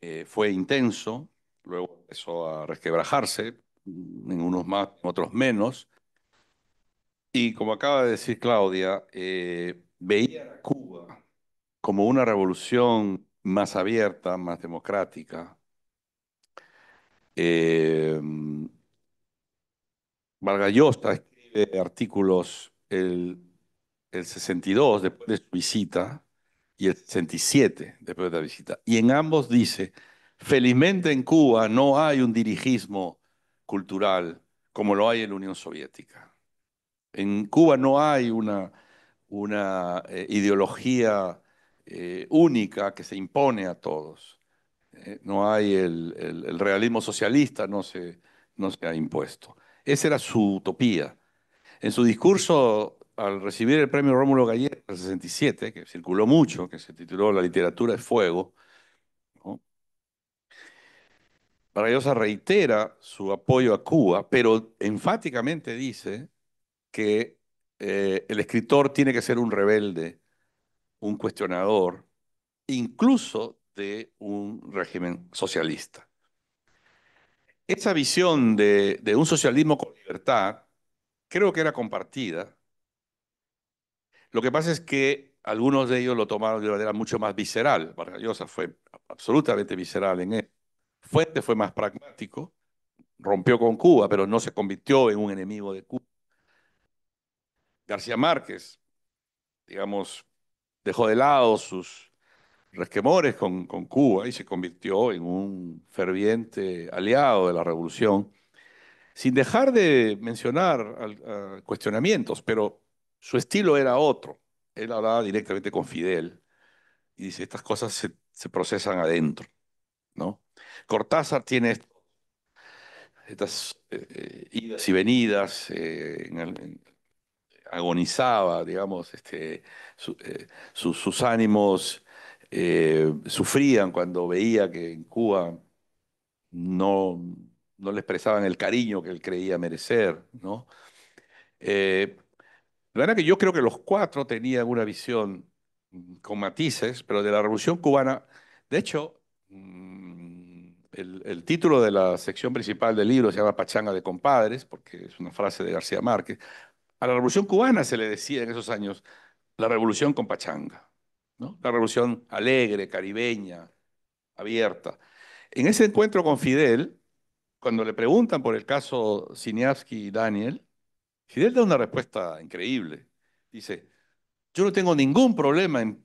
eh, fue intenso, luego empezó a resquebrajarse, en unos más, en otros menos. Y como acaba de decir Claudia, eh, veía Cuba como una revolución más abierta, más democrática. Eh, escribe artículos el, el 62, después de su visita, y el 67 después de la visita. Y en ambos dice, felizmente en Cuba no hay un dirigismo cultural como lo hay en la Unión Soviética. En Cuba no hay una, una eh, ideología eh, única que se impone a todos. Eh, no hay el, el, realismo socialista, no se, no se ha impuesto. Esa era su utopía. En su discurso al recibir el premio Rómulo Gallet el 67, que circuló mucho, que se tituló La literatura es fuego, ¿no? reitera su apoyo a Cuba, pero enfáticamente dice que eh, el escritor tiene que ser un rebelde, un cuestionador, incluso de un régimen socialista. Esa visión de un socialismo con libertad creo que era compartida lo que pasa es que algunos de ellos lo tomaron de manera mucho más visceral. Vargas fue absolutamente visceral en él. Fuente fue más pragmático, rompió con Cuba, pero no se convirtió en un enemigo de Cuba. García Márquez, digamos, dejó de lado sus resquemores con, con Cuba y se convirtió en un ferviente aliado de la revolución, sin dejar de mencionar cuestionamientos, pero su estilo era otro. Él hablaba directamente con Fidel y dice, estas cosas se, procesan adentro, ¿no? Cortázar tiene estas eh, eh, idas y venidas, eh, agonizaba, digamos, este, sus ánimos sufrían cuando veía que en Cuba no, no le expresaban el cariño que él creía merecer, ¿no? La verdad que yo creo que los cuatro tenían una visión mm, con matices, pero de la Revolución Cubana, de hecho, mm, el, título de la sección principal del libro se llama Pachanga de Compadres, porque es una frase de García Márquez. A la Revolución Cubana se le decía en esos años la revolución con Pachanga, ¿no? la revolución alegre, caribeña, abierta. En ese encuentro con Fidel, cuando le preguntan por el caso Siniavski y Daniel, Fidel da una respuesta increíble. Dice, yo no tengo ningún problema en,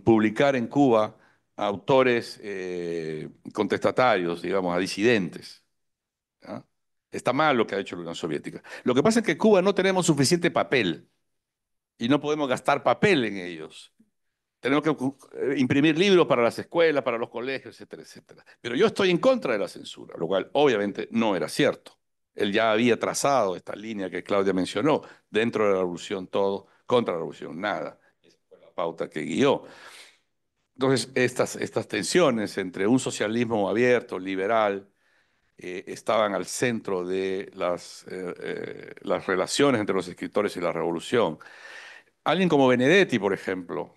publicar en Cuba a autores eh, contestatarios, digamos, a disidentes. ¿ah? Está mal lo que ha hecho la Unión Soviética. Lo que pasa es que en Cuba no tenemos suficiente papel y no podemos gastar papel en ellos. Tenemos que eh, imprimir libros para las escuelas, para los colegios, etcétera, etcétera. Pero yo estoy en contra de la censura, lo cual obviamente no era cierto. Él ya había trazado esta línea que Claudia mencionó, dentro de la revolución todo, contra la revolución nada. Esa fue la pauta que guió. Entonces, estas, estas tensiones entre un socialismo abierto, liberal, eh, estaban al centro de las, eh, eh, las relaciones entre los escritores y la revolución. Alguien como Benedetti, por ejemplo,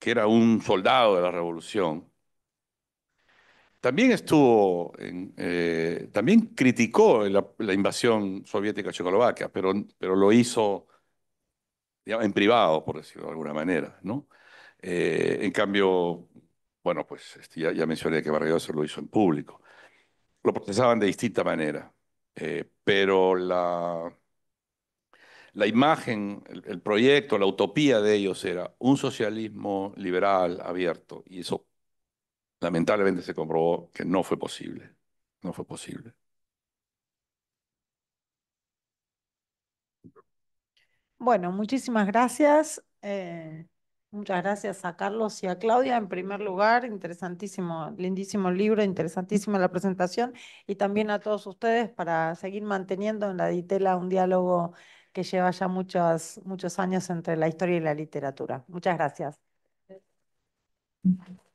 que era un soldado de la revolución, también estuvo, eh, también criticó la, invasión soviética a Checoslovaquia, pero, pero lo hizo en privado, por decirlo de alguna manera, ¿no? Eh, en cambio, bueno, pues este, ya, mencioné que Vargas lo hizo en público. Lo protestaban de distinta manera, eh, pero la, la imagen, el, el, proyecto, la utopía de ellos era un socialismo liberal abierto, y eso lamentablemente se comprobó que no fue posible. No fue posible. Bueno, muchísimas gracias. Eh, muchas gracias a Carlos y a Claudia. En primer lugar, interesantísimo, lindísimo libro, interesantísima la presentación y también a todos ustedes para seguir manteniendo en la Ditela un diálogo que lleva ya muchos, muchos años entre la historia y la literatura. Muchas gracias.